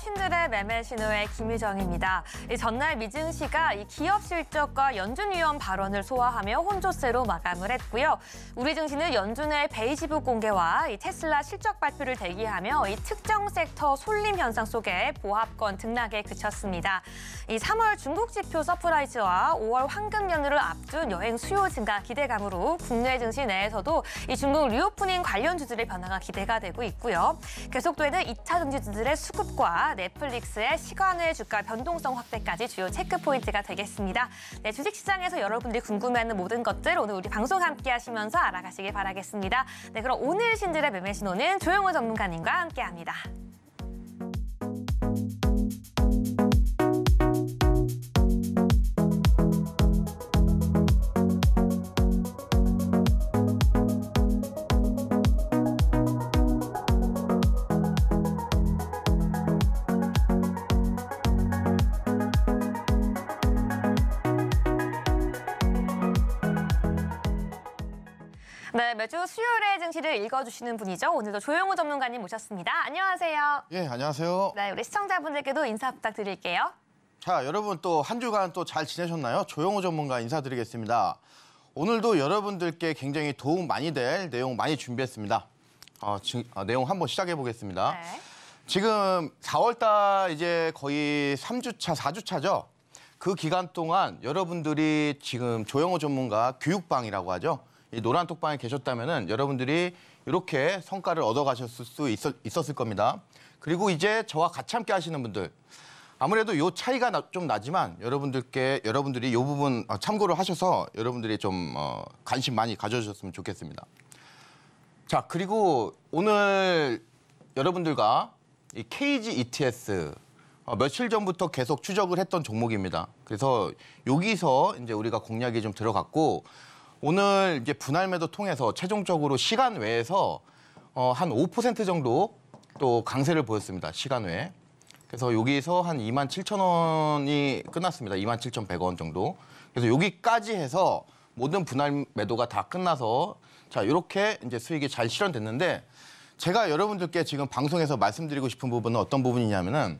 신들의 매매 신호의 김유정입니다. 전날 미증시가 이 기업 실적과 연준 위원 발언을 소화하며 혼조세로 마감을 했고요. 우리 증시는 연준의 베이지북 공개와 이 테슬라 실적 발표를 대기하며 이 특정 섹터 솔림 현상 속에 보합권 등락에 그쳤습니다. 이 3월 중국 지표 서프라이즈와 5월 황금 연휴를 앞둔 여행 수요 증가 기대감으로 국내 증시 내에서도 이 중국 리오프닝 관련 주들의 변화가 기대가 되고 있고요. 계속되는 2차 증시주들의 수급과 넷플릭스의 시간의 주가 변동성 확대까지 주요 체크 포인트가 되겠습니다. 네, 주식시장에서 여러분들이 궁금해하는 모든 것들 오늘 우리 방송 함께 하시면서 알아가시길 바라겠습니다. 네, 그럼 오늘 신들의 매매 신호는 조용호 전문가님과 함께합니다. 네, 매주 수요일에 증시를 읽어주시는 분이죠. 오늘도 조용우 전문가님 모셨습니다. 안녕하세요. 예, 안녕하세요. 네, 우리 시청자분들께도 인사 부탁드릴게요. 자, 여러분 또 한 주간 또 잘 지내셨나요? 조용우 전문가 인사드리겠습니다. 오늘도 여러분들께 굉장히 도움 많이 될 내용 많이 준비했습니다. 어, 지, 어, 내용 한번 시작해 보겠습니다. 네. 지금 4월달 이제 거의 3주차, 4주차죠? 그 기간 동안 여러분들이 지금 조영호 전문가 교육방이라고 하죠. 이 노란 톡방에 계셨다면은 여러분들이 이렇게 성과를 얻어가셨을 수 있었, 있었을 겁니다. 그리고 이제 저와 같이 함께 하시는 분들 아무래도 요 차이가 나, 좀 나지만 여러분들께 여러분들이 요 부분 어, 참고를 하셔서 여러분들이 좀 어, 관심 많이 가져주셨으면 좋겠습니다. 자 그리고 오늘 여러분들과 이 KG ETS 어, 며칠 전부터 계속 추적을 했던 종목입니다. 그래서 여기서 이제 우리가 공략이 좀 들어갔고 오늘 이게 분할 매도 통해서 최종적으로 시간 외에서 어, 한 5% 정도 또 강세를 보였습니다. 시간 외에. 그래서 여기서 한 2만 7천 원이 끝났습니다. 2만 7,100원 정도. 그래서 여기까지 해서 모든 분할 매도가 다 끝나서 자 이렇게 이제 수익이 잘 실현됐는데 제가 여러분들께 지금 방송에서 말씀드리고 싶은 부분은 어떤 부분이냐면은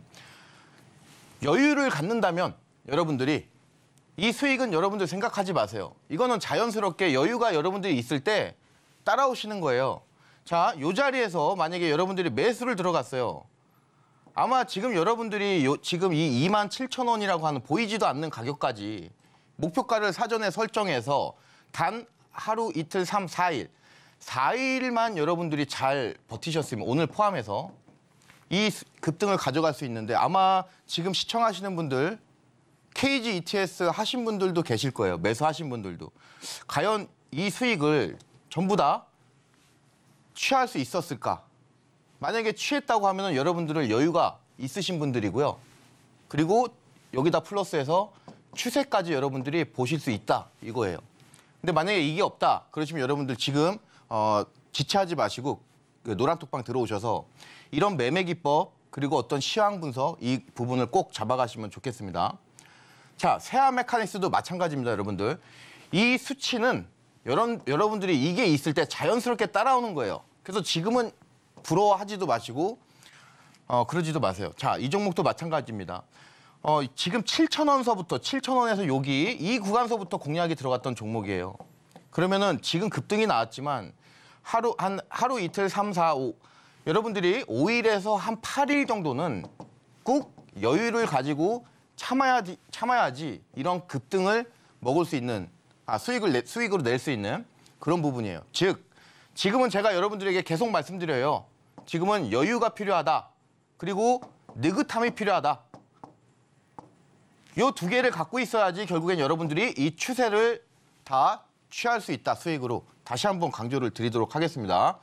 여유를 갖는다면 여러분들이 이 수익은 여러분들 생각하지 마세요. 이거는 자연스럽게 여유가 여러분들이 있을 때 따라오시는 거예요. 자, 이 자리에서 만약에 여러분들이 매수를 들어갔어요. 아마 지금 여러분들이 요, 지금 이 2만 7천 원이라고 하는 보이지도 않는 가격까지 목표가를 사전에 설정해서 단 하루, 이틀, 3, 4일, 4일만 여러분들이 잘 버티셨으면 오늘 포함해서 이 급등을 가져갈 수 있는데 아마 지금 시청하시는 분들 KG ETS 하신 분들도 계실 거예요. 매수하신 분들도. 과연 이 수익을 전부 다 취할 수 있었을까? 만약에 취했다고 하면 여러분들은 여유가 있으신 분들이고요. 그리고 여기다 플러스해서 추세까지 여러분들이 보실 수 있다 이거예요. 근데 만약에 이게 없다 그러시면 여러분들 지금 어, 지체하지 마시고 그 노란톡방 들어오셔서 이런 매매 기법 그리고 어떤 시황 분석 이 부분을 꼭 잡아가시면 좋겠습니다. 자, 세아 메카니스도 마찬가지입니다, 여러분들. 이 수치는 여러분, 여러분들이 이게 있을 때 자연스럽게 따라오는 거예요. 그래서 지금은 부러워하지도 마시고 어, 그러지도 마세요. 자, 이 종목도 마찬가지입니다. 어, 지금 7,000원서부터 7,000원에서 여기 이 구간서부터 공략이 들어갔던 종목이에요. 그러면은 지금 급등이 나왔지만 하루 한 하루 이틀 3, 4, 5 여러분들이 5일에서 한 8일 정도는 꼭 여유를 가지고 참아야 지 참아야지 이런 급등을 먹을 수 있는 아, 수익을 내, 수익으로 낼 수 있는 그런 부분이에요. 즉 지금은 제가 여러분들에게 계속 말씀드려요. 지금은 여유가 필요하다. 그리고 느긋함이 필요하다. 요 두 개를 갖고 있어야지 결국엔 여러분들이 이 추세를 다 취할 수 있다, 수익으로. 다시 한번 강조를 드리도록 하겠습니다.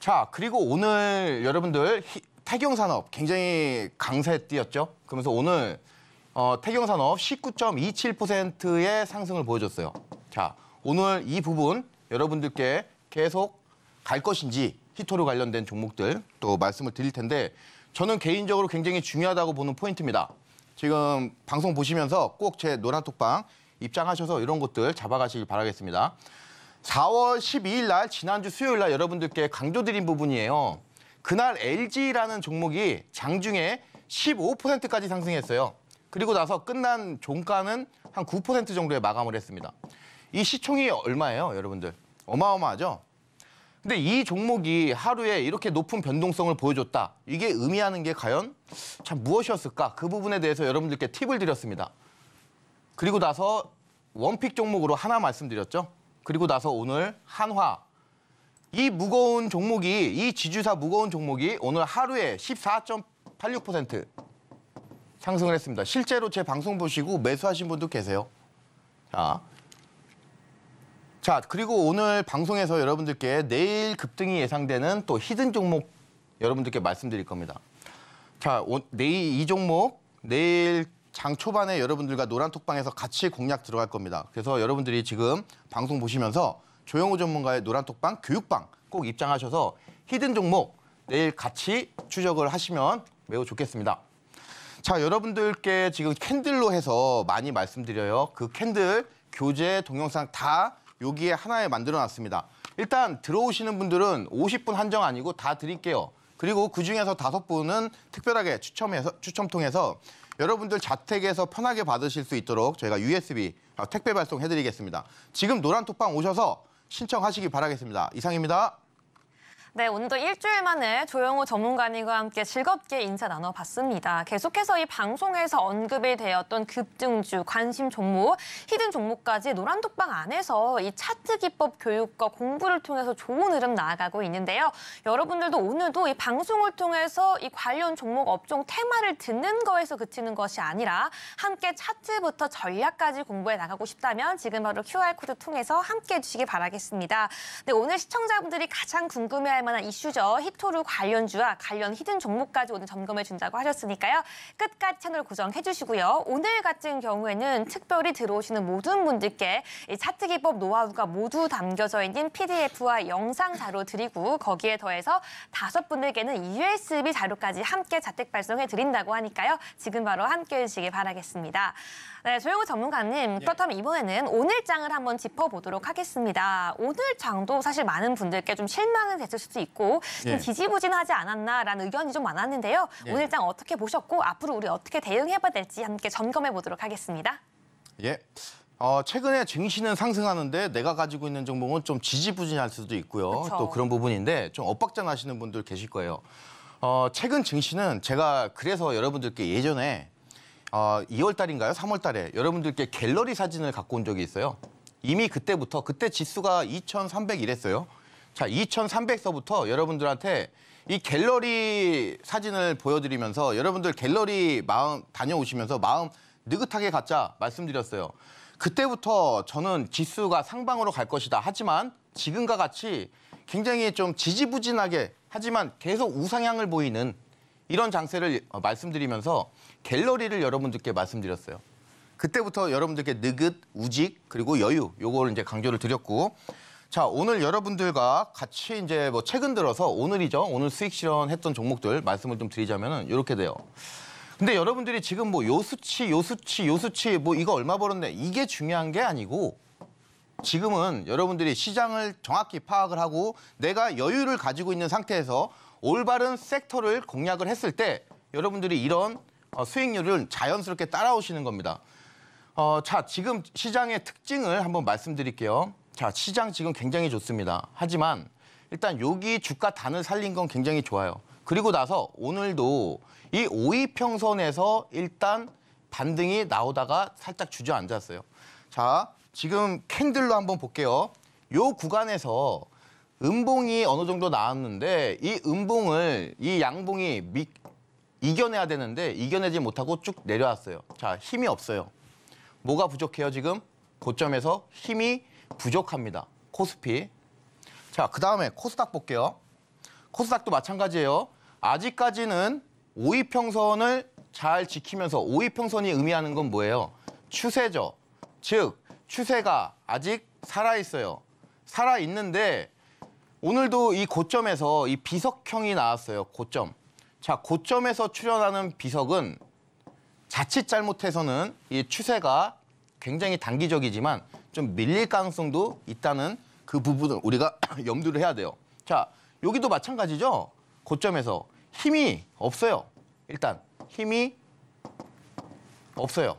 자, 그리고 오늘 여러분들 태경산업 굉장히 강세 띄었죠. 그러면서 오늘 어, 태경산업 19.27%의 상승을 보여줬어요. 자, 오늘 이 부분 여러분들께 계속 갈 것인지 히토로 관련된 종목들 또 말씀을 드릴 텐데 저는 개인적으로 굉장히 중요하다고 보는 포인트입니다. 지금 방송 보시면서 꼭 제 노란톡방 입장하셔서 이런 것들 잡아가시길 바라겠습니다. 4월 12일 날 지난주 수요일 날 여러분들께 강조드린 부분이에요. 그날 LG라는 종목이 장중에 15%까지 상승했어요. 그리고 나서 끝난 종가는 한 9% 정도에 마감을 했습니다. 이 시총이 얼마예요, 여러분들? 어마어마하죠? 근데 이 종목이 하루에 이렇게 높은 변동성을 보여줬다. 이게 의미하는 게 과연 참 무엇이었을까? 그 부분에 대해서 여러분들께 팁을 드렸습니다. 그리고 나서 원픽 종목으로 하나 말씀드렸죠. 그리고 나서 오늘 한화, 이 무거운 종목이 이 지주사 무거운 종목이 오늘 하루에 14.86% 상승을 했습니다. 실제로 제 방송 보시고 매수하신 분도 계세요. 자. 자, 그리고 오늘 방송에서 여러분들께 내일 급등이 예상되는 또 히든 종목 여러분들께 말씀드릴 겁니다. 자, 오, 내일 이 종목 내일 장 초반에 여러분들과 노란톡방에서 같이 공략 들어갈 겁니다. 그래서 여러분들이 지금 방송 보시면서 조영우 전문가의 노란톡방 교육방 꼭 입장하셔서 히든 종목 내일 같이 추적을 하시면 매우 좋겠습니다. 자, 여러분들께 지금 캔들로 해서 많이 말씀드려요. 그 캔들, 교재, 동영상 다 여기에 하나에 만들어놨습니다. 일단 들어오시는 분들은 50분 한정 아니고 다 드릴게요. 그리고 그중에서 다섯 분은 특별하게 추첨해서, 추첨 통해서 여러분들 자택에서 편하게 받으실 수 있도록 저희가 USB 아, 택배 발송해드리겠습니다. 지금 노란톡방 오셔서 신청하시기 바라겠습니다. 이상입니다. 네, 오늘도 일주일 만에 조영호 전문가님과 함께 즐겁게 인사 나눠봤습니다. 계속해서 이 방송에서 언급이 되었던 급등주, 관심 종목, 히든 종목까지 노란독방 안에서 이 차트 기법 교육과 공부를 통해서 좋은 흐름 나아가고 있는데요. 여러분들도 오늘도 이 방송을 통해서 이 관련 종목 업종 테마를 듣는 거에서 그치는 것이 아니라 함께 차트부터 전략까지 공부해 나가고 싶다면 지금 바로 QR코드 통해서 함께 해주시기 바라겠습니다. 네, 오늘 시청자분들이 가장 궁금해할 만한 만한 이슈죠. 히토르 관련주와 관련 히든 종목까지 오늘 점검해 준다고 하셨으니까요. 끝까지 채널 고정해 주시고요. 오늘 같은 경우에는 특별히 들어오시는 모든 분들께 차트 기법 노하우가 모두 담겨져 있는 PDF와 영상 자료 드리고 거기에 더해서 다섯 분에게는 USB 자료까지 함께 자택 발송해 드린다고 하니까요. 지금 바로 함께해 주시길 바라겠습니다. 네, 조용호 전문가님, 예. 그렇다면 이번에는 오늘 장을 한번 짚어보도록 하겠습니다. 오늘 장도 사실 많은 분들께 좀 실망은 됐을 수도 수도 있고 좀 예. 지지부진하지 않았나라는 의견이 좀 많았는데요. 예. 오늘 장 어떻게 보셨고 앞으로 우리 어떻게 대응해봐야 될지 함께 점검해 보도록 하겠습니다. 예. 어, 최근에 증시는 상승하는데 내가 가지고 있는 종목은 좀 지지부진할 수도 있고요. 그쵸. 또 그런 부분인데 좀 엇박자 나시는 분들 계실 거예요. 어, 최근 증시는 제가 그래서 여러분들께 예전에 어, 2월 달인가요? 3월 달에 여러분들께 갤러리 사진을 갖고 온 적이 있어요. 이미 그때부터 그때 지수가 2,300 이랬어요. 자, 2300서부터 여러분들한테 이 갤러리 사진을 보여드리면서 여러분들 갤러리 마음 다녀오시면서 마음 느긋하게 갖자 말씀드렸어요. 그때부터 저는 지수가 상방으로 갈 것이다. 하지만 지금과 같이 굉장히 좀 지지부진하게 하지만 계속 우상향을 보이는 이런 장세를 어, 말씀드리면서 갤러리를 여러분들께 말씀드렸어요. 그때부터 여러분들께 느긋, 우직, 그리고 여유 요거를 이제 강조를 드렸고 자, 오늘 여러분들과 같이 이제 뭐 최근 들어서 오늘이죠. 오늘 수익 실현했던 종목들 말씀을 좀 드리자면은 이렇게 돼요. 근데 여러분들이 지금 뭐 요 수치, 요 수치, 요 수치 뭐 이거 얼마 벌었네 이게 중요한 게 아니고 지금은 여러분들이 시장을 정확히 파악을 하고 내가 여유를 가지고 있는 상태에서 올바른 섹터를 공략을 했을 때 여러분들이 이런 어, 수익률을 자연스럽게 따라오시는 겁니다. 어, 자, 지금 시장의 특징을 한번 말씀드릴게요. 자, 시장 지금 굉장히 좋습니다. 하지만 일단 여기 주가 단을 살린 건 굉장히 좋아요. 그리고 나서 오늘도 이 5위 평선에서 일단 반등이 나오다가 살짝 주저앉았어요. 자, 지금 캔들로 한번 볼게요. 요 구간에서 음봉이 어느 정도 나왔는데 이 음봉을 이 양봉이 미, 이겨내야 되는데 이겨내지 못하고 쭉 내려왔어요. 자, 힘이 없어요. 뭐가 부족해요, 지금? 고점에서 힘이 부족합니다. 코스피. 자, 그 다음에 코스닥 볼게요. 코스닥도 마찬가지예요. 아직까지는 오이평선을 잘 지키면서 오이평선이 의미하는 건 뭐예요? 추세죠. 즉, 추세가 아직 살아있어요. 살아있는데 오늘도 이 고점에서 이 비석형이 나왔어요. 고점. 자, 고점에서 출현하는 비석은 자칫 잘못해서는 이 추세가 굉장히 단기적이지만 좀 밀릴 가능성도 있다는 그 부분을 우리가 염두를 해야 돼요. 자, 여기도 마찬가지죠. 고점에서 힘이 없어요. 일단 힘이 없어요.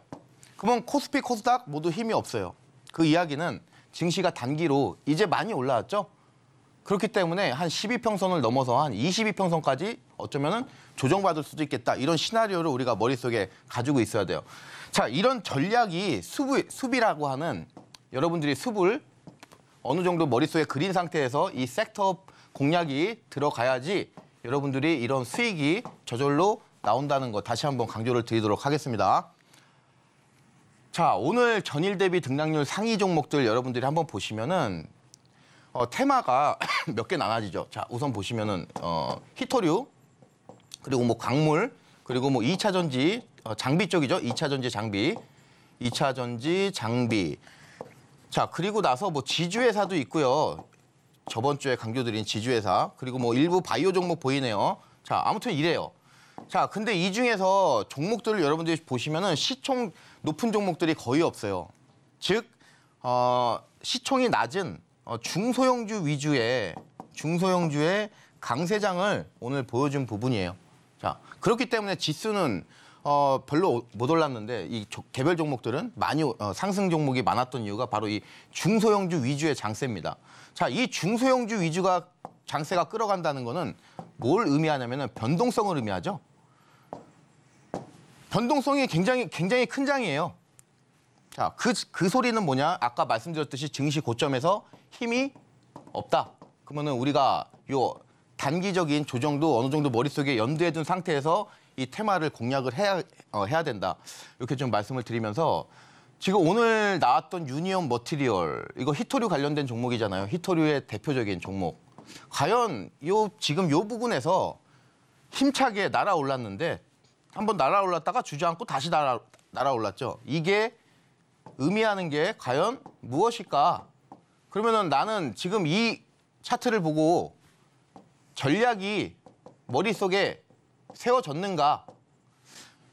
그러면 코스피, 코스닥 모두 힘이 없어요. 그 이야기는 증시가 단기로 이제 많이 올라왔죠. 그렇기 때문에 한 12평선을 넘어서 한 22평선까지 어쩌면 은 조정받을 수도 있겠다. 이런 시나리오를 우리가 머릿속에 가지고 있어야 돼요. 자, 이런 전략이 수비, 수비라고 하는 여러분들이 숲을 어느 정도 머릿속에 그린 상태에서 이 섹터 공략이 들어가야지 여러분들이 이런 수익이 저절로 나온다는 것 다시 한번 강조를 드리도록 하겠습니다. 자, 오늘 전일 대비 등락률 상위 종목들 여러분들이 한번 보시면은 어, 테마가 몇 개 나눠지죠. 자, 우선 보시면은 어, 히토류 그리고 뭐 광물 그리고 뭐 2차 전지 어, 장비 쪽이죠. 2차 전지 장비. 2차 전지 장비 자, 그리고 나서 뭐 지주회사도 있고요. 저번 주에 강조드린 지주회사. 그리고 뭐 일부 바이오 종목 보이네요. 자, 아무튼 이래요. 자, 근데 이 중에서 종목들을 여러분들이 보시면은 시총 높은 종목들이 거의 없어요. 즉, 어, 시총이 낮은 어, 중소형주 위주의 중소형주의 강세장을 오늘 보여준 부분이에요. 자, 그렇기 때문에 지수는 어, 별로 못 올랐는데 이 개별 종목들은 많이 어, 상승 종목이 많았던 이유가 바로 이 중소형주 위주의 장세입니다. 자, 이 중소형주 위주가 장세가 끌어간다는 것은 뭘 의미하냐면 변동성을 의미하죠. 변동성이 굉장히 굉장히 큰 장이에요. 자, 그, 그 소리는 뭐냐? 아까 말씀드렸듯이 증시 고점에서 힘이 없다. 그러면 우리가 요 단기적인 조정도 어느 정도 머릿속에 연두해둔 상태에서 이 테마를 공략을 해야, 어, 해야 된다. 이렇게 좀 말씀을 드리면서 지금 오늘 나왔던 유니온 머티리얼 이거 히토류 관련된 종목이잖아요. 히토류의 대표적인 종목. 과연 요 지금 요 부분에서 힘차게 날아올랐는데 한번 날아올랐다가 주저앉고 다시 날아, 날아올랐죠. 이게 의미하는 게 과연 무엇일까? 그러면은 나는 지금 이 차트를 보고 전략이 머릿속에 세워졌는가?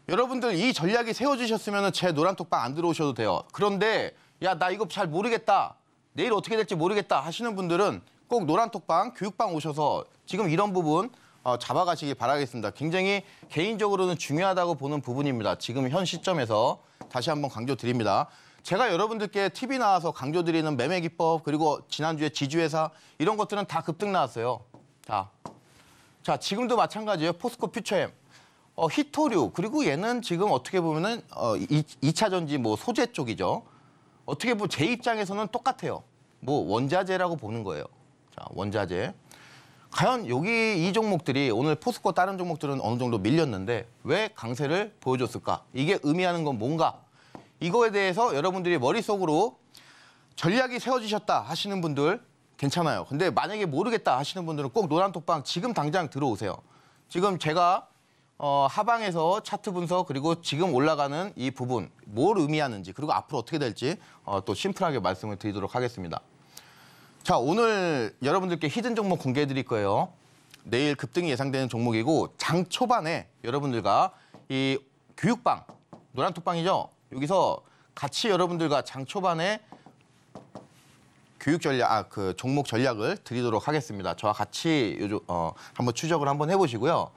여러분들 이 전략이 세워지셨으면 제 노란 톡방 안 들어오셔도 돼요. 그런데 야 나 이거 잘 모르겠다. 내일 어떻게 될지 모르겠다 하시는 분들은 꼭 노란 톡방, 교육방 오셔서 지금 이런 부분 어, 잡아가시기 바라겠습니다. 굉장히 개인적으로는 중요하다고 보는 부분입니다. 지금 현 시점에서 다시 한번 강조드립니다. 제가 여러분들께 TV 나와서 강조드리는 매매 기법 그리고 지난주에 지주회사 이런 것들은 다 급등 나왔어요. 다. 자, 지금도 마찬가지예요. 포스코 퓨처엠. 어, 히토류. 그리고 얘는 지금 어떻게 보면은 어, 2, 차 전지 뭐 소재 쪽이죠. 어떻게 보면 제 입장에서는 똑같아요. 뭐 원자재라고 보는 거예요. 자, 원자재. 과연 여기 이 종목들이 오늘 포스코 다른 종목들은 어느 정도 밀렸는데 왜 강세를 보여줬을까? 이게 의미하는 건 뭔가? 이거에 대해서 여러분들이 머릿속으로 전략이 세워지셨다 하시는 분들 괜찮아요. 근데 만약에 모르겠다 하시는 분들은 꼭 노란톡방 지금 당장 들어오세요. 지금 제가 어, 하방에서 차트 분석 그리고 지금 올라가는 이 부분 뭘 의미하는지 그리고 앞으로 어떻게 될지 어, 또 심플하게 말씀을 드리도록 하겠습니다. 자 오늘 여러분들께 히든 종목 공개해 드릴 거예요. 내일 급등이 예상되는 종목이고 장 초반에 여러분들과 이 교육방 노란톡방이죠. 여기서 같이 여러분들과 장 초반에 교육 전략, 아, 그 종목 전략을 드리도록 하겠습니다. 저와 같이 요즘 어, 한번 추적을 한번 해보시고요.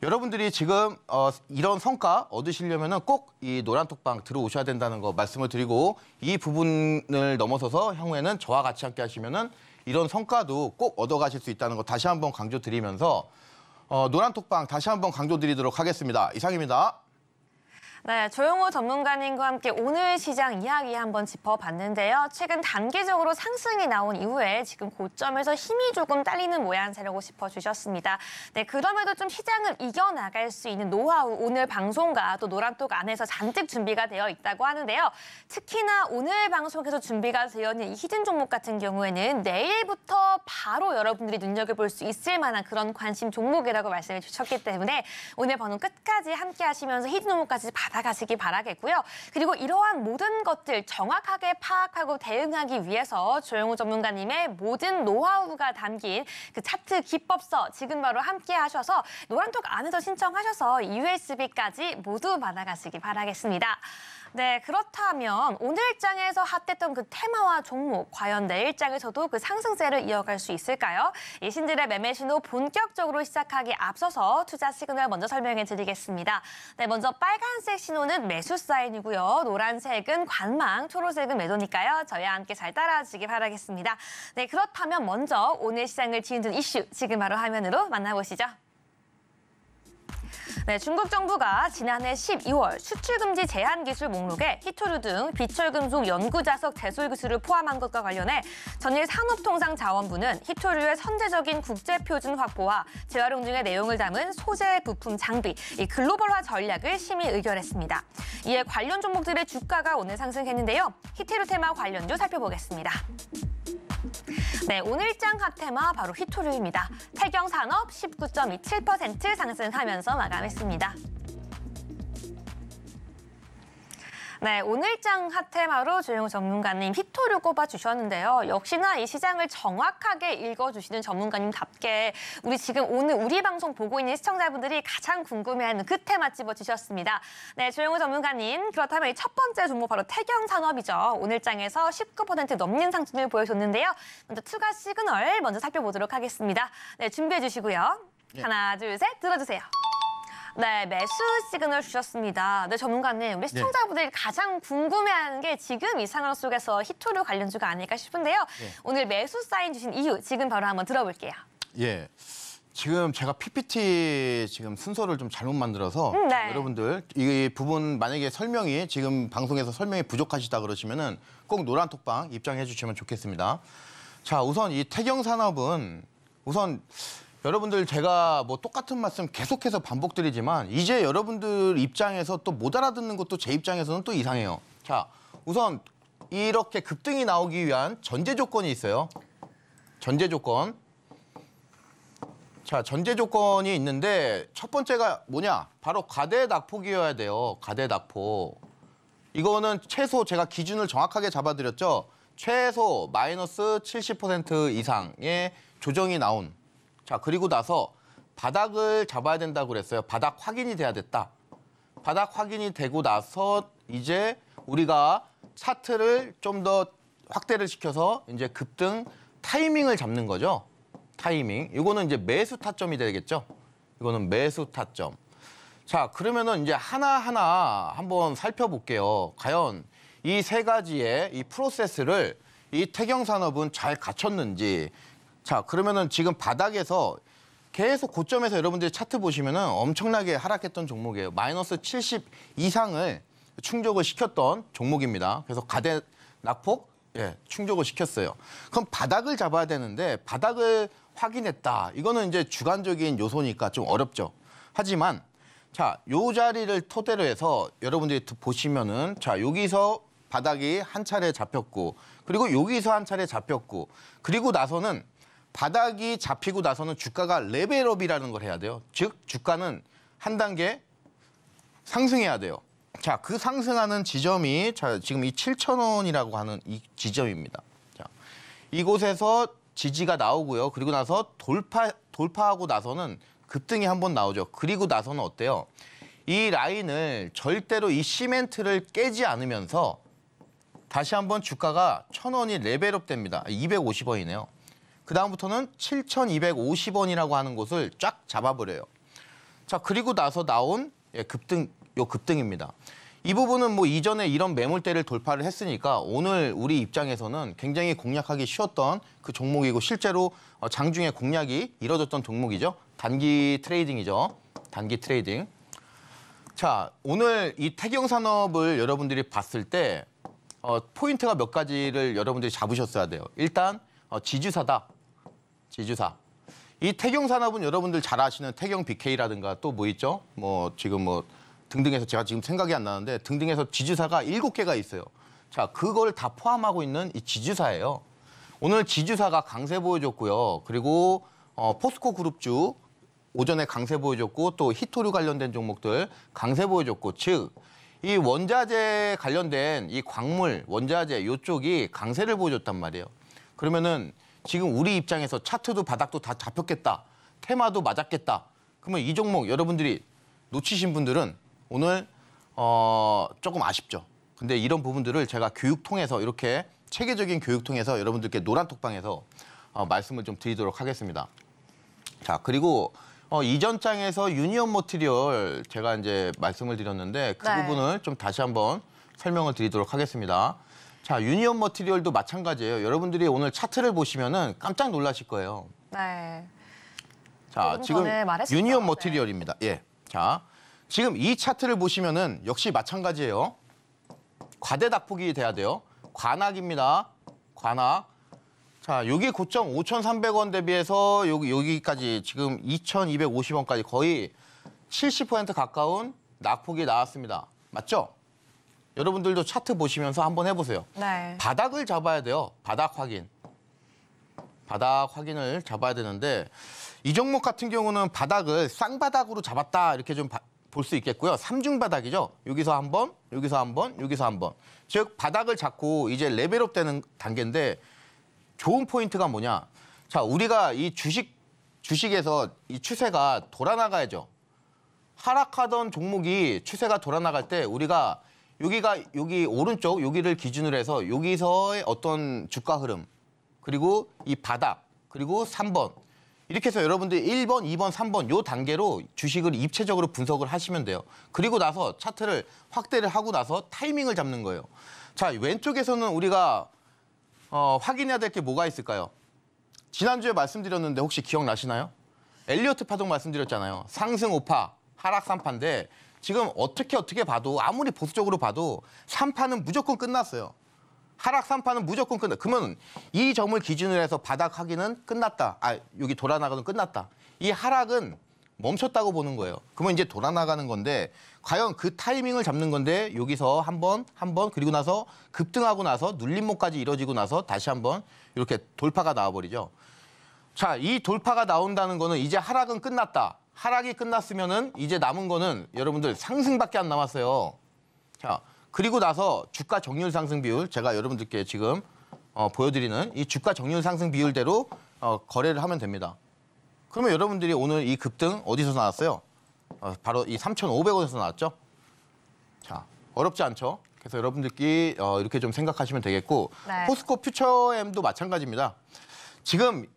여러분들이 지금 어, 이런 성과 얻으시려면 꼭 이 노란톡방 들어오셔야 된다는 거 말씀을 드리고 이 부분을 넘어서서 향후에는 저와 같이 함께 하시면 은 이런 성과도 꼭 얻어가실 수 있다는 거 다시 한번 강조드리면서 어, 노란톡방 다시 한번 강조드리도록 하겠습니다. 이상입니다. 네, 조용호 전문가님과 함께 오늘 시장 이야기 한번 짚어봤는데요. 최근 단기적으로 상승이 나온 이후에 지금 고점에서 힘이 조금 딸리는 모양새라고 짚어주셨습니다. 네, 그럼에도 좀 시장을 이겨나갈 수 있는 노하우 오늘 방송과 또 노란톡 안에서 잔뜩 준비가 되어 있다고 하는데요. 특히나 오늘 방송에서 준비가 되어 있는 이 히든 종목 같은 경우에는 내일부터 바로 여러분들이 눈여겨볼 수 있을 만한 그런 관심 종목이라고 말씀해 주셨기 때문에 오늘 방송 끝까지 함께 하시면서 히든 종목까지 받아가시기 바라겠고요. 그리고 이러한 모든 것들 정확하게 파악하고 대응하기 위해서 조영우 전문가님의 모든 노하우가 담긴 그 차트 기법서 지금 바로 함께 하셔서 노란톡 안에서 신청하셔서 USB까지 모두 받아가시기 바라겠습니다. 네, 그렇다면 오늘 장에서 핫했던 그 테마와 종목, 과연 내일 장에서도 그 상승세를 이어갈 수 있을까요? 이 신들의 매매 신호 본격적으로 시작하기 앞서서 투자 시그널 먼저 설명해 드리겠습니다. 네, 먼저 빨간색 신호는 매수 사인이고요. 노란색은 관망, 초록색은 매도니까요. 저희와 함께 잘 따라주시기 바라겠습니다. 네, 그렇다면 먼저 오늘 시장을 뒤흔든 이슈, 지금 바로 화면으로 만나보시죠. 네, 중국 정부가 지난해 12월 수출금지 제한 기술 목록에 히토류등 비철금속 연구자석 제솔 기술을 포함한 것과 관련해 전일 산업통상자원부는 히토류의 선제적인 국제표준 확보와 재활용 등의 내용을 담은 소재, 부품, 장비, 이 글로벌화 전략을 심의 의결했습니다. 이에 관련 종목들의 주가가 오늘 상승했는데요. 히태류 테마 관련주 살펴보겠습니다. 네, 오늘장 핫테마 바로 휘토류입니다. 태경산업 19.27% 상승하면서 마감했습니다. 네, 오늘장 핫테마로 조용 호 전문가님 히토를 꼽아주셨는데요. 역시나 이 시장을 정확하게 읽어주시는 전문가님답게 우리 지금 오늘 우리 방송 보고 있는 시청자분들이 가장 궁금해하는 그 테마 집어주셨습니다. 네, 조용호 전문가님 그렇다면 첫 번째 종목 바로 태경산업이죠. 오늘장에서 19% 넘는 상승을 보여줬는데요. 먼저 추가 시그널 먼저 살펴보도록 하겠습니다. 네, 준비해 주시고요. 네. 하나, 둘, 셋 들어주세요. 네, 매수 시그널 주셨습니다. 네, 전문가님, 우리 네. 시청자분들이 네. 가장 궁금해하는 게 지금 이 상황 속에서 히토류 관련주가 아닐까 싶은데요. 네. 오늘 매수 사인 주신 이유 지금 바로 한번 들어볼게요. 예. 지금 제가 PPT 지금 순서를 좀 잘못 만들어서 음, 네. 여러분들 이 부분 만약에 설명이 지금 방송에서 설명이 부족하시다 그러시면은 꼭 노란톡방 입장해 주시면 좋겠습니다. 자, 우선 이 태경 산업은 우선 여러분들 제가 뭐 똑같은 말씀 계속해서 반복드리지만 이제 여러분들 입장에서 또 못 알아듣는 것도 제 입장에서는 또 이상해요. 자, 우선 이렇게 급등이 나오기 위한 전제 조건이 있어요. 전제 조건. 자, 전제 조건이 있는데 첫 번째가 뭐냐? 바로 가대 낙폭이어야 돼요. 가대 낙폭. 이거는 최소 제가 기준을 정확하게 잡아드렸죠. 최소 마이너스 70% 이상의 조정이 나온 자, 그리고 나서 바닥을 잡아야 된다고 그랬어요. 바닥 확인이 돼야 됐다. 바닥 확인이 되고 나서 이제 우리가 차트를 좀 더 확대를 시켜서 이제 급등 타이밍을 잡는 거죠. 타이밍. 이거는 이제 매수 타점이 되겠죠. 이거는 매수 타점. 자, 그러면은 이제 하나하나 한번 살펴볼게요. 과연 이 세 가지의 이 프로세스를 이 태경산업은 잘 갖췄는지 자, 그러면은 지금 바닥에서 계속 고점에서 여러분들이 차트 보시면은 엄청나게 하락했던 종목이에요. 마이너스 70 이상을 충족을 시켰던 종목입니다. 그래서 가대 낙폭 예, 충족을 시켰어요. 그럼 바닥을 잡아야 되는데 바닥을 확인했다. 이거는 이제 주관적인 요소니까 좀 어렵죠. 하지만 자, 요 자리를 토대로 해서 여러분들이 보시면은 자, 여기서 바닥이 한 차례 잡혔고 그리고 여기서 한 차례 잡혔고 그리고 나서는 바닥이 잡히고 나서는 주가가 레벨업이라는 걸 해야 돼요. 즉 주가는 한 단계 상승해야 돼요. 자, 그 상승하는 지점이 자, 지금 이 7,000원이라고 하는 이 지점입니다. 자, 이곳에서 지지가 나오고요. 그리고 나서 돌파 돌파하고 나서는 급등이 한 번 나오죠. 그리고 나서는 어때요? 이 라인을 절대로 이 시멘트를 깨지 않으면서 다시 한 번 주가가 천원이 레벨업 됩니다. 250원이네요. 그다음부터는 7,250원이라고 하는 곳을 쫙 잡아버려요. 자, 그리고 나서 나온 예, 급등, 요 급등입니다. 이 부분은 뭐 이전에 이런 매물대를 돌파를 했으니까 오늘 우리 입장에서는 굉장히 공략하기 쉬웠던 그 종목이고 실제로 어, 장중에 공략이 이뤄졌던 종목이죠. 단기 트레이딩이죠. 단기 트레이딩. 자, 오늘 이 태경산업을 여러분들이 봤을 때 어, 포인트가 몇 가지를 여러분들이 잡으셨어야 돼요. 일단 어, 지주사다. 지주사. 이 태경 산업은 여러분들 잘 아시는 태경 BK라든가 또 뭐 있죠? 뭐 지금 뭐 등등해서 제가 지금 생각이 안 나는데 등등해서 지주사가 일곱 개가 있어요. 자, 그걸 다 포함하고 있는 이 지주사예요. 오늘 지주사가 강세 보여줬고요. 그리고 어, 포스코 그룹주 오전에 강세 보여줬고 또 히토류 관련된 종목들 강세 보여줬고 즉 이 원자재 관련된 이 광물, 원자재 요쪽이 강세를 보여줬단 말이에요. 그러면은 지금 우리 입장에서 차트도 바닥도 다 잡혔겠다. 테마도 맞았겠다. 그러면 이 종목 여러분들이 놓치신 분들은 오늘 어, 조금 아쉽죠. 근데 이런 부분들을 제가 교육 통해서 이렇게 체계적인 교육 통해서 여러분들께 노란 톡방에서 어, 말씀을 좀 드리도록 하겠습니다. 자 그리고 어, 이전 장에서 유니온 모티리얼 제가 이제 말씀을 드렸는데 그 네. 부분을 좀 다시 한번 설명을 드리도록 하겠습니다. 자, 유니온 머티리얼도 마찬가지예요. 여러분들이 오늘 차트를 보시면은 깜짝 놀라실 거예요. 네. 자, 지금 유니온 네. 머티리얼입니다. 예. 자, 지금 이 차트를 보시면은 역시 마찬가지예요. 과대낙폭이 돼야 돼요. 관악입니다. 관악. 자, 여기 고점 5,300원 대비해서 여기, 여기까지 지금 2,250원까지 거의 70% 가까운 낙폭이 나왔습니다. 맞죠? 여러분들도 차트 보시면서 한번 해보세요. 네. 바닥을 잡아야 돼요. 바닥 확인. 바닥 확인을 잡아야 되는데 이 종목 같은 경우는 바닥을 쌍바닥으로 잡았다 이렇게 좀 볼 수 있겠고요. 삼중바닥이죠. 여기서 한 번, 여기서 한 번, 여기서 한 번. 즉 바닥을 잡고 이제 레벨업 되는 단계인데 좋은 포인트가 뭐냐. 자, 우리가 이 주식 주식에서 이 추세가 돌아나가야죠. 하락하던 종목이 추세가 돌아나갈 때 우리가 여기가 여기 오른쪽 여기를 기준으로 해서 여기서의 어떤 주가 흐름 그리고 이 바닥 그리고 3번 이렇게 해서 여러분들 1번, 2번, 3번 요 단계로 주식을 입체적으로 분석을 하시면 돼요. 그리고 나서 차트를 확대를 하고 나서 타이밍을 잡는 거예요. 자, 왼쪽에서는 우리가 어, 확인해야 될 게 뭐가 있을까요? 지난주에 말씀드렸는데 혹시 기억나시나요? 엘리어트 파동 말씀드렸잖아요. 상승 오파 하락 3파인데 지금 어떻게 어떻게 봐도 아무리 보수적으로 봐도 3파는 무조건 끝났어요. 하락 3파는 무조건 끝나. 그러면 이 점을 기준으로 해서 바닥 하기는 끝났다. 아, 여기 돌아나가는 끝났다. 이 하락은 멈췄다고 보는 거예요. 그러면 이제 돌아나가는 건데 과연 그 타이밍을 잡는 건데 여기서 한 번, 한 번, 그리고 나서 급등하고 나서 눌림목까지 이뤄지고 나서 다시 한번 이렇게 돌파가 나와버리죠. 자, 이 돌파가 나온다는 거는 이제 하락은 끝났다. 하락이 끝났으면은 이제 남은 거는 여러분들 상승밖에 안 남았어요. 자, 그리고 나서 주가 정률 상승 비율 제가 여러분들께 지금 어, 보여드리는 이 주가 정률 상승 비율대로 어, 거래를 하면 됩니다. 그러면 여러분들이 오늘 이 급등 어디서 나왔어요? 어, 바로 이 3,500원에서 나왔죠? 자, 어렵지 않죠? 그래서 여러분들끼리 어, 이렇게 좀 생각하시면 되겠고 네. 포스코 퓨처엠도 마찬가지입니다. 지금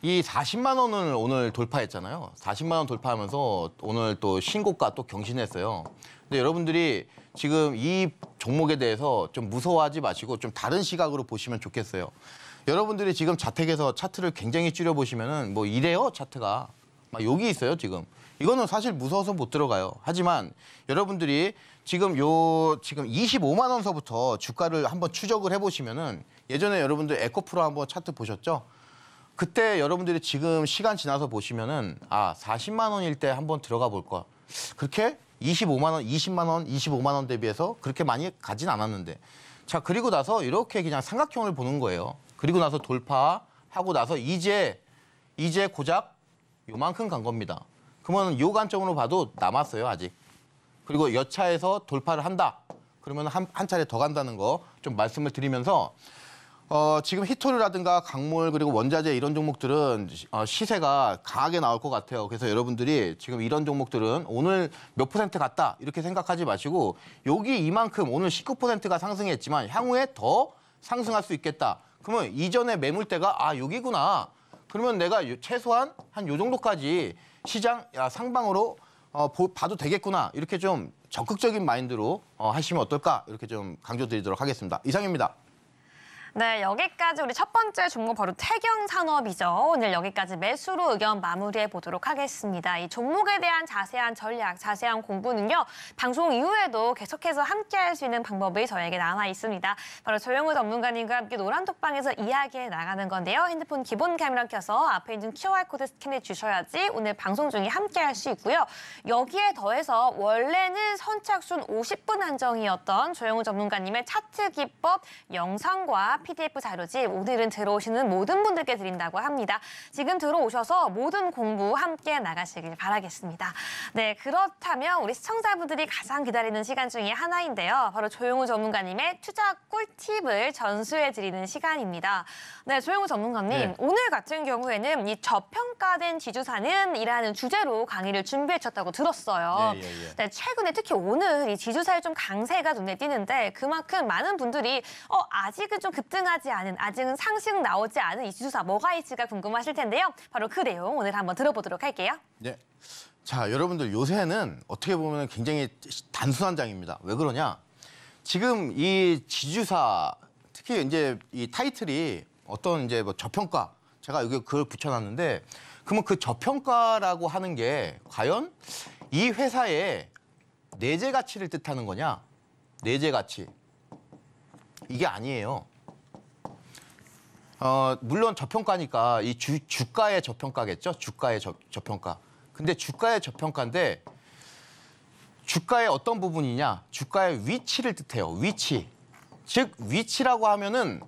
이 40만 원을 오늘 돌파했잖아요. 40만 원 돌파하면서 오늘 또 신고가 또 경신했어요. 근데 여러분들이 지금 이 종목에 대해서 좀 무서워하지 마시고 좀 다른 시각으로 보시면 좋겠어요. 여러분들이 지금 자택에서 차트를 굉장히 줄여보시면은 뭐 이래요 차트가 막 여기 있어요 지금 이거는 사실 무서워서 못 들어가요 하지만 여러분들이 지금 요 지금 25만 원서부터 주가를 한번 추적을 해보시면은 예전에 여러분들 에코프로 한번 차트 보셨죠? 그때 여러분들이 지금 시간 지나서 보시면은 아 40만 원일 때 한번 들어가 볼까 그렇게 25만 원, 20만 원, 25만 원 대비해서 그렇게 많이 가진 않았는데 자 그리고 나서 이렇게 그냥 삼각형을 보는 거예요. 그리고 나서 돌파하고 나서 이제 이제 고작 요만큼 간 겁니다. 그러면 요 관점으로 봐도 남았어요 아직. 그리고 여차에서 돌파를 한다. 그러면 한, 한 차례 더 간다는 거 좀 말씀을 드리면서 어, 지금 히토류라든가 강물 그리고 원자재 이런 종목들은 어, 시세가 강하게 나올 것 같아요. 그래서 여러분들이 지금 이런 종목들은 오늘 몇 퍼센트 갔다 이렇게 생각하지 마시고 여기 이만큼 오늘 19%가 상승했지만 향후에 더 상승할 수 있겠다. 그러면 이전에 매물대가 아 여기구나. 그러면 내가 최소한 한 요 정도까지 시장 야, 아, 상방으로 어, 보, 봐도 되겠구나 이렇게 좀 적극적인 마인드로 어, 하시면 어떨까 이렇게 좀 강조드리도록 하겠습니다. 이상입니다. 네, 여기까지 우리 첫 번째 종목 바로 태경산업이죠. 오늘 여기까지 매수로 의견 마무리해 보도록 하겠습니다. 이 종목에 대한 자세한 전략, 자세한 공부는요. 방송 이후에도 계속해서 함께할 수 있는 방법이 저에게 남아 있습니다. 바로 조영우 전문가님과 함께 노란톡방에서 이야기해 나가는 건데요. 핸드폰 기본 카메라 켜서 앞에 있는 QR코드 스캔해 주셔야지 오늘 방송 중에 함께할 수 있고요. 여기에 더해서 원래는 선착순 50분 한정이었던 조영우 전문가님의 차트 기법 영상과 PDF 자료지 오늘은 들어오시는 모든 분들께 드린다고 합니다. 지금 들어오셔서 모든 공부 함께 나가시길 바라겠습니다. 네, 그렇다면 우리 시청자분들이 가장 기다리는 시간 중에 하나인데요. 바로 조용우 전문가님의 투자 꿀팁을 전수해드리는 시간입니다. 네, 조용우 전문가님, 네. 오늘 같은 경우에는 이 저평가된 지주사는 이라는 주제로 강의를 준비해주셨다고 들었어요. 예, 예, 예. 네, 최근에 특히 오늘 이 지주사의 좀 강세가 눈에 띄는데 그만큼 많은 분들이 어, 아직은 좀 급등 상승하지 않은, 아직은 상승 나오지 않은 이 주주사 뭐가 있을까 궁금하실 텐데요. 바로 그 내용 오늘 한번 들어보도록 할게요. 네. 자, 여러분들 요새는 어떻게 보면 굉장히 단순한 장입니다. 왜 그러냐? 지금 이 지주사, 특히 이제 이 타이틀이 어떤 이제 뭐 저평가, 제가 여기 그걸 붙여놨는데 그러면 그 저평가라고 하는 게 과연 이 회사의 내재 가치를 뜻하는 거냐? 내재 가치. 이게 아니에요. 어, 물론 저평가니까 이 주, 주가의 저평가겠죠? 주가의 저, 저평가. 근데 주가의 저평가인데 주가의 어떤 부분이냐? 주가의 위치를 뜻해요. 위치. 즉 위치라고 하면은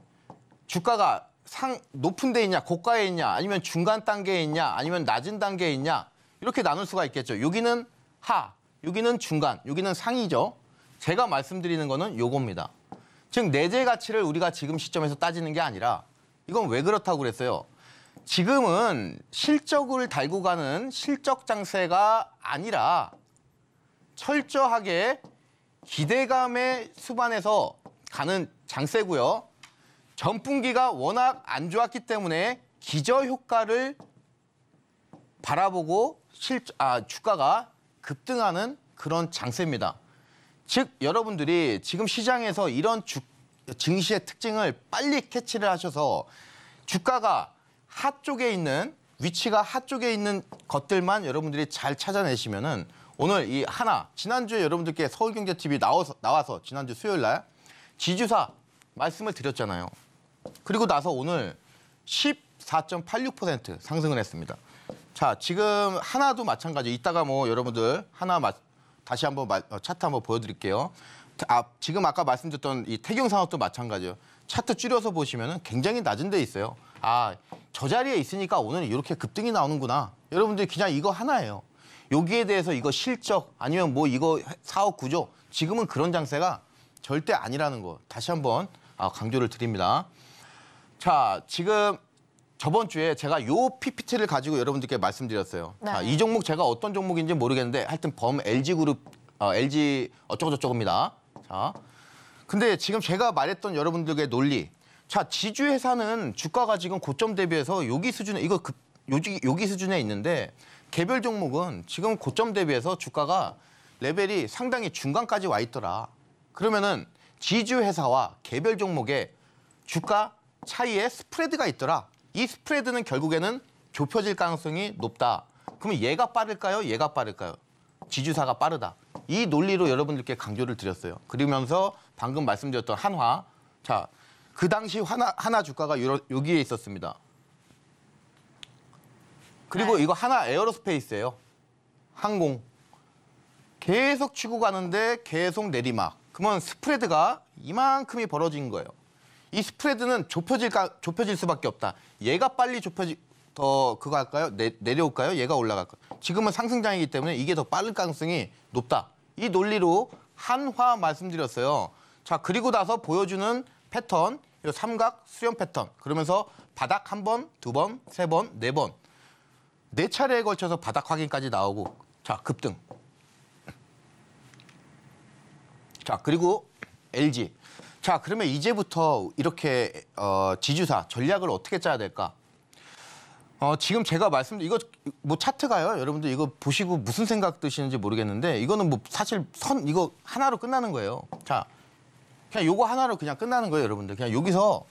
주가가 상 높은 데 있냐, 고가에 있냐, 아니면 중간 단계에 있냐, 아니면 낮은 단계에 있냐 이렇게 나눌 수가 있겠죠. 여기는 하, 여기는 중간, 여기는 상이죠. 제가 말씀드리는 거는 요겁니다. 즉 내재 가치를 우리가 지금 시점에서 따지는 게 아니라 이건 왜 그렇다고 그랬어요? 지금은 실적을 달고 가는 실적 장세가 아니라 철저하게 기대감의 수반에서 가는 장세고요. 전분기가 워낙 안 좋았기 때문에 기저효과를 바라보고 실, 아, 주가가 급등하는 그런 장세입니다. 즉 여러분들이 지금 시장에서 이런 주, 증시의 특징을 빨리 캐치를 하셔서 주가가 하 쪽에 있는 위치가 하 쪽에 있는 것들만 여러분들이 잘 찾아내시면은 오늘 이 하나 지난주에 여러분들께 서울경제TV 나와서 나와서 지난주 수요일 날 지주사 말씀을 드렸잖아요. 그리고 나서 오늘 14.86% 상승을 했습니다. 자, 지금 하나도 마찬가지. 이따가 뭐 여러분들 하나 다시 한번 마, 어, 차트 한번 보여드릴게요. 아, 지금 아까 말씀드렸던 이 태경 산업도 마찬가지예요. 차트 줄여서 보시면 굉장히 낮은 데 있어요. 아, 저 자리에 있으니까 오늘 이렇게 급등이 나오는구나. 여러분들 그냥 이거 하나예요. 여기에 대해서 이거 실적 아니면 뭐 이거 사업 구조 지금은 그런 장세가 절대 아니라는 거 다시 한번 아, 강조를 드립니다. 자, 지금 저번 주에 제가 요 PPT를 가지고 여러분들께 말씀드렸어요. 네. 자, 이 종목 제가 어떤 종목인지 모르겠는데 하여튼 범 LG그룹, 어, LG 어쩌고저쩌고입니다. 자, 근데 지금 제가 말했던 여러분들의 논리. 자, 지주회사는 주가가 지금 고점 대비해서 여기 수준에, 이거 급, 요기, 요기 수준에 있는데 개별 종목은 지금 고점 대비해서 주가가 레벨이 상당히 중간까지 와 있더라. 그러면은 지주회사와 개별 종목의 주가 차이에 스프레드가 있더라. 이 스프레드는 결국에는 좁혀질 가능성이 높다. 그러면 얘가 빠를까요? 얘가 빠를까요? 지주사가 빠르다. 이 논리로 여러분들께 강조를 드렸어요. 그러면서 방금 말씀드렸던 한화. 자, 그 당시 하나, 하나 주가가 요, 여기에 있었습니다. 그리고 네. 이거 하나 에어로스페이스예요. 항공. 계속 치고 가는데 계속 내리막. 그러면 스프레드가 이만큼이 벌어진 거예요. 이 스프레드는 좁혀질, 좁혀질 수밖에 없다. 얘가 빨리 좁혀지, 더 그거 할까요? 내, 내려올까요? 얘가 올라갈까요? 지금은 상승장이기 때문에 이게 더 빠를 가능성이 높다. 이 논리로 한화 말씀드렸어요. 자, 그리고 나서 보여주는 패턴, 이 삼각 수렴 패턴. 그러면서 바닥 한 번, 두 번, 세 번, 네 번. 네 차례에 걸쳐서 바닥 확인까지 나오고 자, 급등. 자, 그리고 LG. 자, 그러면 이제부터 이렇게 어, 지주사 전략을 어떻게 짜야 될까? 어, 지금 제가 말씀드린 이거 뭐 차트가요. 여러분들 이거 보시고 무슨 생각 드시는지 모르겠는데 이거는 뭐 사실 선 이거 하나로 끝나는 거예요. 자, 그냥 요거 하나로 그냥 끝나는 거예요, 여러분들. 그냥 여기서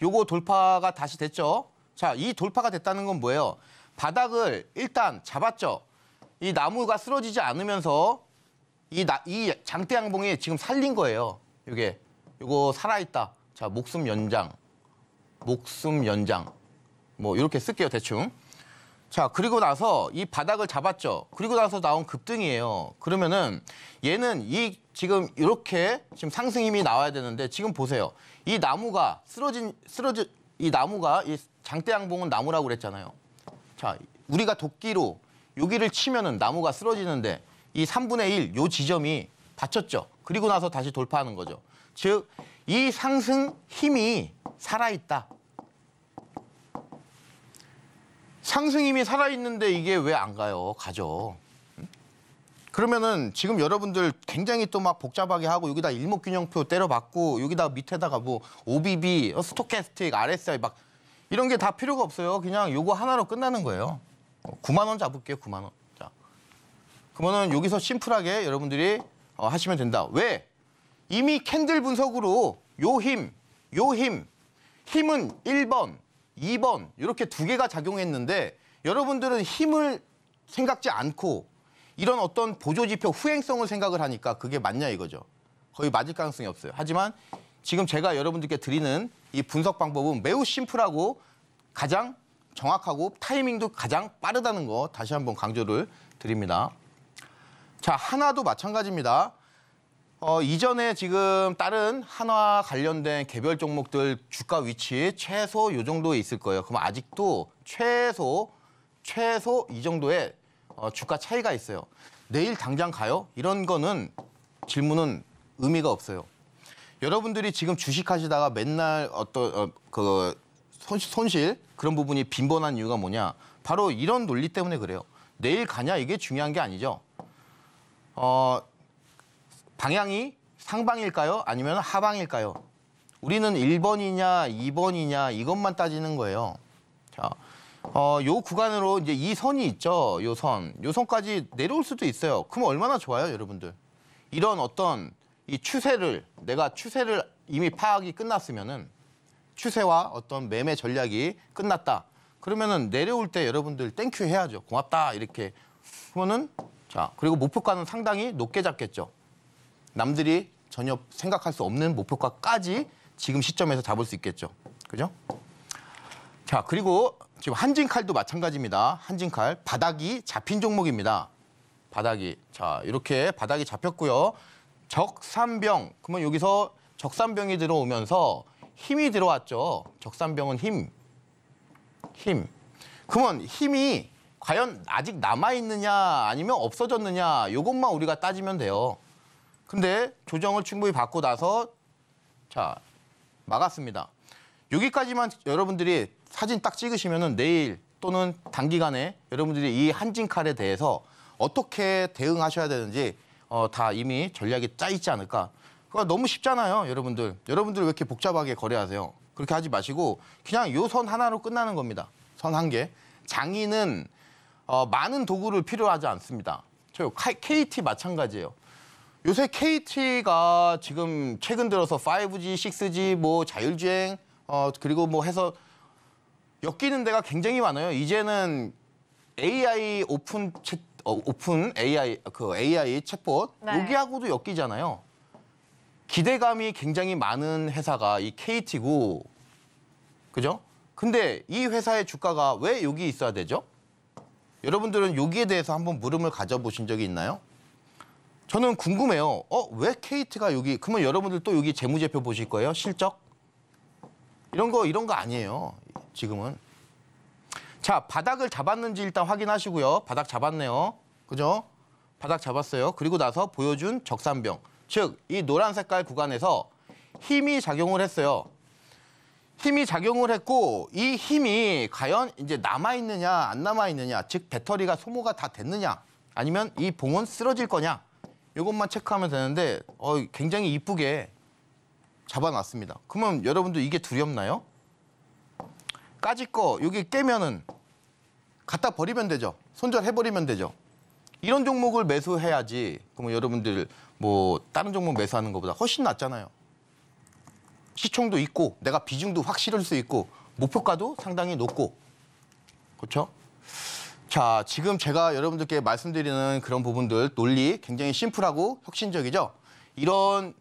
요거 돌파가 다시 됐죠. 자, 이 돌파가 됐다는 건 뭐예요? 바닥을 일단 잡았죠. 이 나무가 쓰러지지 않으면서 이, 나, 이 장대 양봉이 지금 살린 거예요. 이게 요거 살아있다. 자, 목숨 연장, 목숨 연장. 뭐 이렇게 쓸게요, 대충. 자, 그리고 나서 이 바닥을 잡았죠. 그리고 나서 나온 급등이에요. 그러면은 얘는 이 지금 이렇게 지금 상승 힘이 나와야 되는데 지금 보세요. 이 나무가 쓰러진 쓰러진 이 나무가 이 장대양봉은 나무라고 그랬잖아요. 자, 우리가 도끼로 여기를 치면은 나무가 쓰러지는데 이 3분의 1, 요 지점이 받쳤죠. 그리고 나서 다시 돌파하는 거죠. 즉, 이 상승 힘이 살아있다. 상승임이 살아있는데 이게 왜 안 가요? 가죠. 그러면은 지금 여러분들 굉장히 또 막 복잡하게 하고 여기다 일목균형표 때려박고 여기다 밑에다가 뭐 OBB, 어, 스토캐스틱, RSI 막 이런 게 다 필요가 없어요. 그냥 요거 하나로 끝나는 거예요. 9만 어, 원 잡을게요, 9만 원. 자, 그러면은 여기서 심플하게 여러분들이 어, 하시면 된다. 왜? 이미 캔들 분석으로 요 힘, 요 힘, 힘은 1번, 2번 이렇게 두 개가 작용했는데 여러분들은 힘을 생각지 않고 이런 어떤 보조지표 후행성을 생각을 하니까 그게 맞냐 이거죠. 거의 맞을 가능성이 없어요. 하지만 지금 제가 여러분들께 드리는 이 분석 방법은 매우 심플하고 가장 정확하고 타이밍도 가장 빠르다는 거 다시 한번 강조를 드립니다. 자, 하나도 마찬가지입니다. 어, 이전에 지금 다른 한화 관련된 개별 종목들 주가 위치 최소 요 정도에 있을 거예요. 그럼 아직도 최소 최소 이 정도의 어, 주가 차이가 있어요. 내일 당장 가요? 이런 거는 질문은 의미가 없어요. 여러분들이 지금 주식하시다가 맨날 어떤 어, 그 손실 그런 부분이 빈번한 이유가 뭐냐? 바로 이런 논리 때문에 그래요. 내일 가냐 이게 중요한 게 아니죠. 어, 방향이 상방일까요? 아니면 하방일까요? 우리는 1번이냐 2번이냐 이것만 따지는 거예요. 자, 어, 요 구간으로 이제 이 선이 있죠. 요 선. 요 선까지 내려올 수도 있어요. 그럼 얼마나 좋아요, 여러분들? 이런 어떤 이 추세를 내가 추세를 이미 파악이 끝났으면은 추세와 어떤 매매 전략이 끝났다. 그러면은 내려올 때 여러분들 땡큐 해야죠. 고맙다. 이렇게. 그러면은 자, 그리고 목표가는 상당히 높게 잡겠죠. 남들이 전혀 생각할 수 없는 목표가까지 지금 시점에서 잡을 수 있겠죠. 그죠? 자, 그리고 지금 한진칼도 마찬가지입니다. 한진칼 바닥이 잡힌 종목입니다. 바닥이. 자, 이렇게 바닥이 잡혔고요. 적삼병. 그러면 여기서 적삼병이 들어오면서 힘이 들어왔죠. 적삼병은 힘. 힘. 그러면 힘이 과연 아직 남아있느냐 아니면 없어졌느냐 이것만 우리가 따지면 돼요. 근데 조정을 충분히 받고 나서 자 막았습니다. 여기까지만 여러분들이 사진 딱 찍으시면은 내일 또는 단기간에 여러분들이 이 한진칼에 대해서 어떻게 대응하셔야 되는지 어, 다 이미 전략이 짜 있지 않을까. 그러니까 너무 쉽잖아요, 여러분들. 여러분들 왜 이렇게 복잡하게 거래하세요? 그렇게 하지 마시고 그냥 요 선 하나로 끝나는 겁니다. 선 한 개. 장인은 어, 많은 도구를 필요하지 않습니다. 저 KT 마찬가지예요. 요새 KT가 지금 최근 들어서 5G, 6G, 뭐 자율주행, 어, 그리고 뭐 해서 엮이는 데가 굉장히 많아요. 이제는 AI 오픈 채, 어, 오픈 AI 그 AI 챗봇 네. 여기하고도 엮이잖아요. 기대감이 굉장히 많은 회사가 이 KT고 그죠? 근데 이 회사의 주가가 왜 여기 있어야 되죠? 여러분들은 여기에 대해서 한번 물음을 가져보신 적이 있나요? 저는 궁금해요. 어, 왜 케이트가 여기, 그러면 여러분들 또 여기 재무제표 보실 거예요? 실적? 이런 거, 이런 거 아니에요. 지금은. 자, 바닥을 잡았는지 일단 확인하시고요. 바닥 잡았네요. 그죠? 바닥 잡았어요. 그리고 나서 보여준 적산병. 즉, 이 노란 색깔 구간에서 힘이 작용을 했어요. 힘이 작용을 했고 이 힘이 과연 이제 남아 있느냐 안 남아 있느냐 즉 배터리가 소모가 다 됐느냐 아니면 이 봉은 쓰러질 거냐 이것만 체크하면 되는데 어, 굉장히 이쁘게 잡아놨습니다. 그러면 여러분도 이게 두렵나요? 까짓거 여기 깨면은 갖다 버리면 되죠. 손절해버리면 되죠. 이런 종목을 매수해야지 그러면 여러분들 뭐 다른 종목 매수하는 것보다 훨씬 낫잖아요. 시총도 있고 내가 비중도 확실할 수 있고 목표가도 상당히 높고 그렇죠? 자, 지금 제가 여러분들께 말씀드리는 그런 부분들, 논리 굉장히 심플하고 혁신적이죠? 이런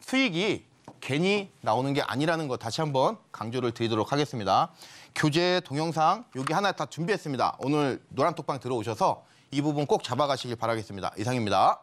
수익이 괜히 나오는 게 아니라는 거 다시 한번 강조를 드리도록 하겠습니다. 교재 동영상 여기 하나 다 준비했습니다. 오늘 노란톡방 들어오셔서 이 부분 꼭 잡아가시길 바라겠습니다. 이상입니다.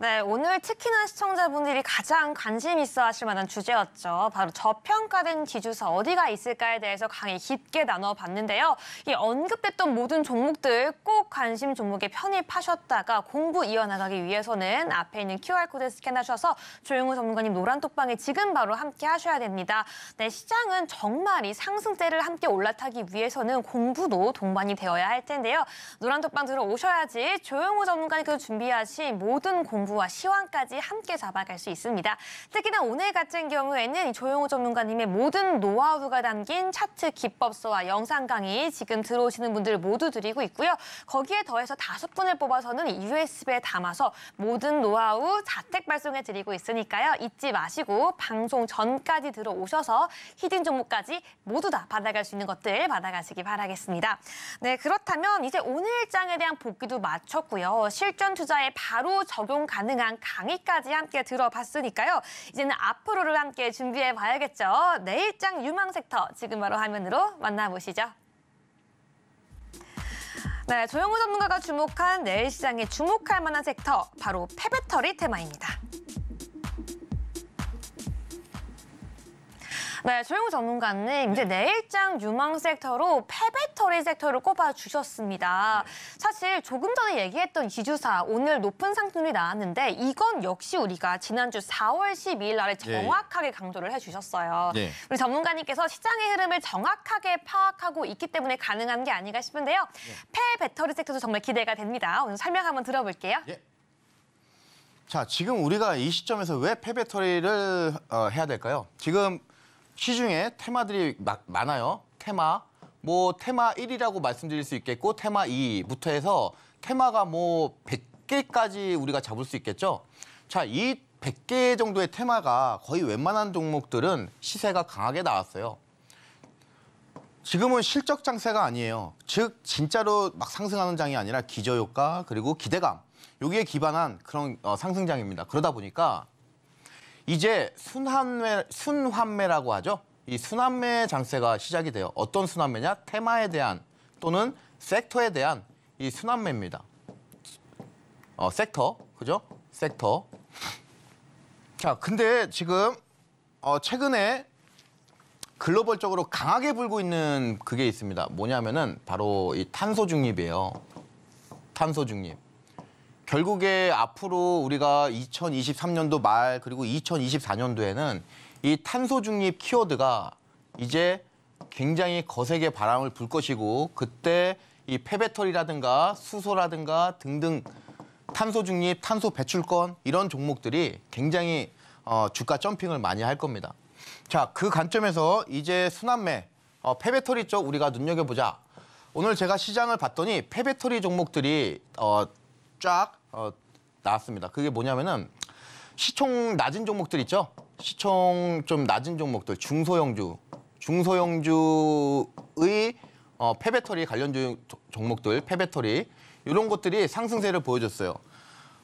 네, 오늘 특히나 시청자분들이 가장 관심 있어 하실 만한 주제였죠. 바로 저평가된 기주서 어디가 있을까에 대해서 강의 깊게 나눠봤는데요. 이 언급됐던 모든 종목들 꼭 관심 종목에 편입하셨다가 공부 이어나가기 위해서는 앞에 있는 QR코드 스캔하셔서 조용호 전문가님 노란 톡방에 지금 바로 함께 하셔야 됩니다. 네, 시장은 정말 이 상승세를 함께 올라타기 위해서는 공부도 동반이 되어야 할 텐데요. 노란 톡방 들어오셔야지 조용호 전문가님께서 준비하신 모든 공부 정부와 시황까지 함께 잡아갈 수 있습니다. 특히나 오늘 같은 경우에는 조용호 전문가님의 모든 노하우가 담긴 차트 기법서와 영상 강의 지금 들어오시는 분들 모두 드리고 있고요. 거기에 더해서 다섯 분을 뽑아서는 USB에 담아서 모든 노하우 자택 발송해 드리고 있으니까요. 잊지 마시고 방송 전까지 들어오셔서 히든 종목까지 모두 다 받아갈 수 있는 것들 받아가시기 바라겠습니다. 네, 그렇다면 이제 오늘 장에 대한 복귀도 마쳤고요. 실전 투자에 바로 적용 가능 니다 가능한 강의까지 함께 들어봤으니까요. 이제는 앞으로를 함께 준비해 봐야겠죠. 내일장 유망 섹터 지금 바로 화면으로 만나보시죠. 네, 조영우 전문가가 주목한 내일 시장에 주목할 만한 섹터 바로 폐배터리 테마입니다. 네, 조영우 전문가님 이제 네. 내일장 유망 섹터로 패배터리 섹터를 꼽아주셨습니다. 네. 사실 조금 전에 얘기했던 기주사 오늘 높은 상승률이 나왔는데 이건 역시 우리가 지난주 4월 12일 날에 네. 정확하게 강조를 해주셨어요. 네. 우리 전문가님께서 시장의 흐름을 정확하게 파악하고 있기 때문에 가능한 게 아닌가 싶은데요. 패배터리 섹터도 정말 기대가 됩니다. 오늘 설명 한번 들어볼게요. 예. 자, 지금 우리가 이 시점에서 왜 폐배터리를 어, 해야 될까요? 지금 시중에 테마들이 막 많아요. 테마. 뭐 테마 1이라고 말씀드릴 수 있겠고 테마 2부터 해서 테마가 뭐 100개까지 우리가 잡을 수 있겠죠. 자, 이 100개 정도의 테마가 거의 웬만한 종목들은 시세가 강하게 나왔어요. 지금은 실적 장세가 아니에요. 즉 진짜로 막 상승하는 장이 아니라 기저효과 그리고 기대감 여기에 기반한 그런 어, 상승장입니다. 그러다 보니까 이제 순환매, 순환매라고 하죠. 이 순환매 장세가 시작이 돼요. 어떤 순환매냐? 테마에 대한 또는 섹터에 대한 이 순환매입니다. 어, 섹터, 그죠? 섹터. 자, 근데 지금 어, 최근에 글로벌적으로 강하게 불고 있는 그게 있습니다. 뭐냐면은 바로 이 탄소 중립이에요. 탄소 중립. 결국에 앞으로 우리가 2023년도 말 그리고 2024년도에는 이 탄소 중립 키워드가 이제 굉장히 거세게 바람을 불 것이고 그때 이 폐배터리라든가 수소라든가 등등 탄소 중립, 탄소 배출권 이런 종목들이 굉장히 어, 주가 점핑을 많이 할 겁니다. 자, 그 관점에서 이제 순환매, 어, 폐배터리 쪽 우리가 눈여겨보자. 오늘 제가 시장을 봤더니 폐배터리 종목들이 어, 쫙 어, 나왔습니다. 그게 뭐냐면은 시총 낮은 종목들 있죠? 시총 좀 낮은 종목들, 중소형주, 중소형주의 어, 폐배터리 관련 주, 종목들, 폐배터리 이런 것들이 상승세를 보여줬어요.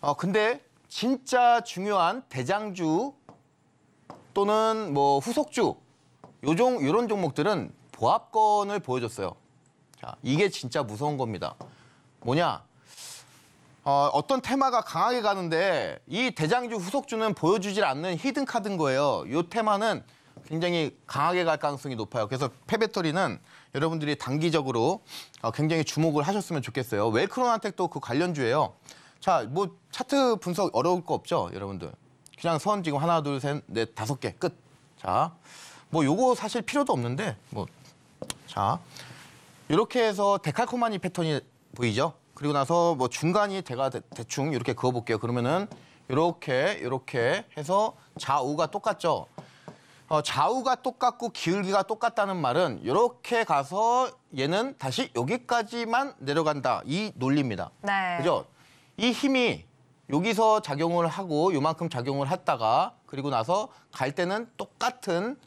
어, 근데 진짜 중요한 대장주 또는 뭐 후속주 요종 이런 종목들은 보합권을 보여줬어요. 자, 이게 진짜 무서운 겁니다. 뭐냐? 어, 어떤 테마가 강하게 가는데 이 대장주 후속주는 보여주질 않는 히든 카드인 거예요. 이 테마는 굉장히 강하게 갈 가능성이 높아요. 그래서 폐배터리는 여러분들이 단기적으로 어, 굉장히 주목을 하셨으면 좋겠어요. 웰크로한텍도그 관련주예요. 자, 뭐 차트 분석 어려울 거 없죠, 여러분들. 그냥 선 지금 하나, 둘, 셋, 넷, 다섯 개 끝. 자, 뭐 요거 사실 필요도 없는데 뭐 자, 이렇게 해서 데칼코마니 패턴이 보이죠? 그리고 나서 뭐 중간이 제가 대, 충 이렇게 그어볼게요. 그러면은 이렇게 이렇게 해서 좌우가 똑같죠. 어, 좌우가 똑같고 기울기가 똑같다는 말은 이렇게 가서 얘는 다시 여기까지만 내려간다 이 논리입니다. 네. 그죠? 이 힘이 여기서 작용을 하고 요만큼 작용을 했다가 그리고 나서 갈 때는 똑같은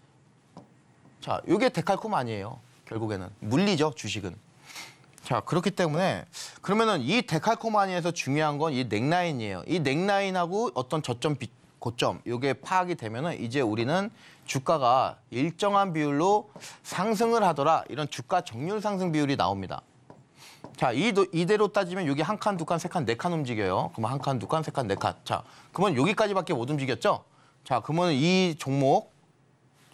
자, 이게 데칼콤 아니에요. 결국에는 물리죠, 주식은. 자 그렇기 때문에 그러면은 이 데칼코마니에서 중요한 건 이 넥라인이에요. 이 넥라인하고 어떤 저점 비, 고점 이게 파악이 되면은 이제 우리는 주가가 일정한 비율로 상승을 하더라 이런 주가 정률 상승 비율이 나옵니다. 자 이, 이대로 따지면 여기 한 칸, 두 칸, 세 칸, 네 칸 움직여요. 그럼한 칸, 두 칸, 세 칸, 네 칸. 자 그러면 여기까지밖에 못 움직였죠? 자 그러면 이 종목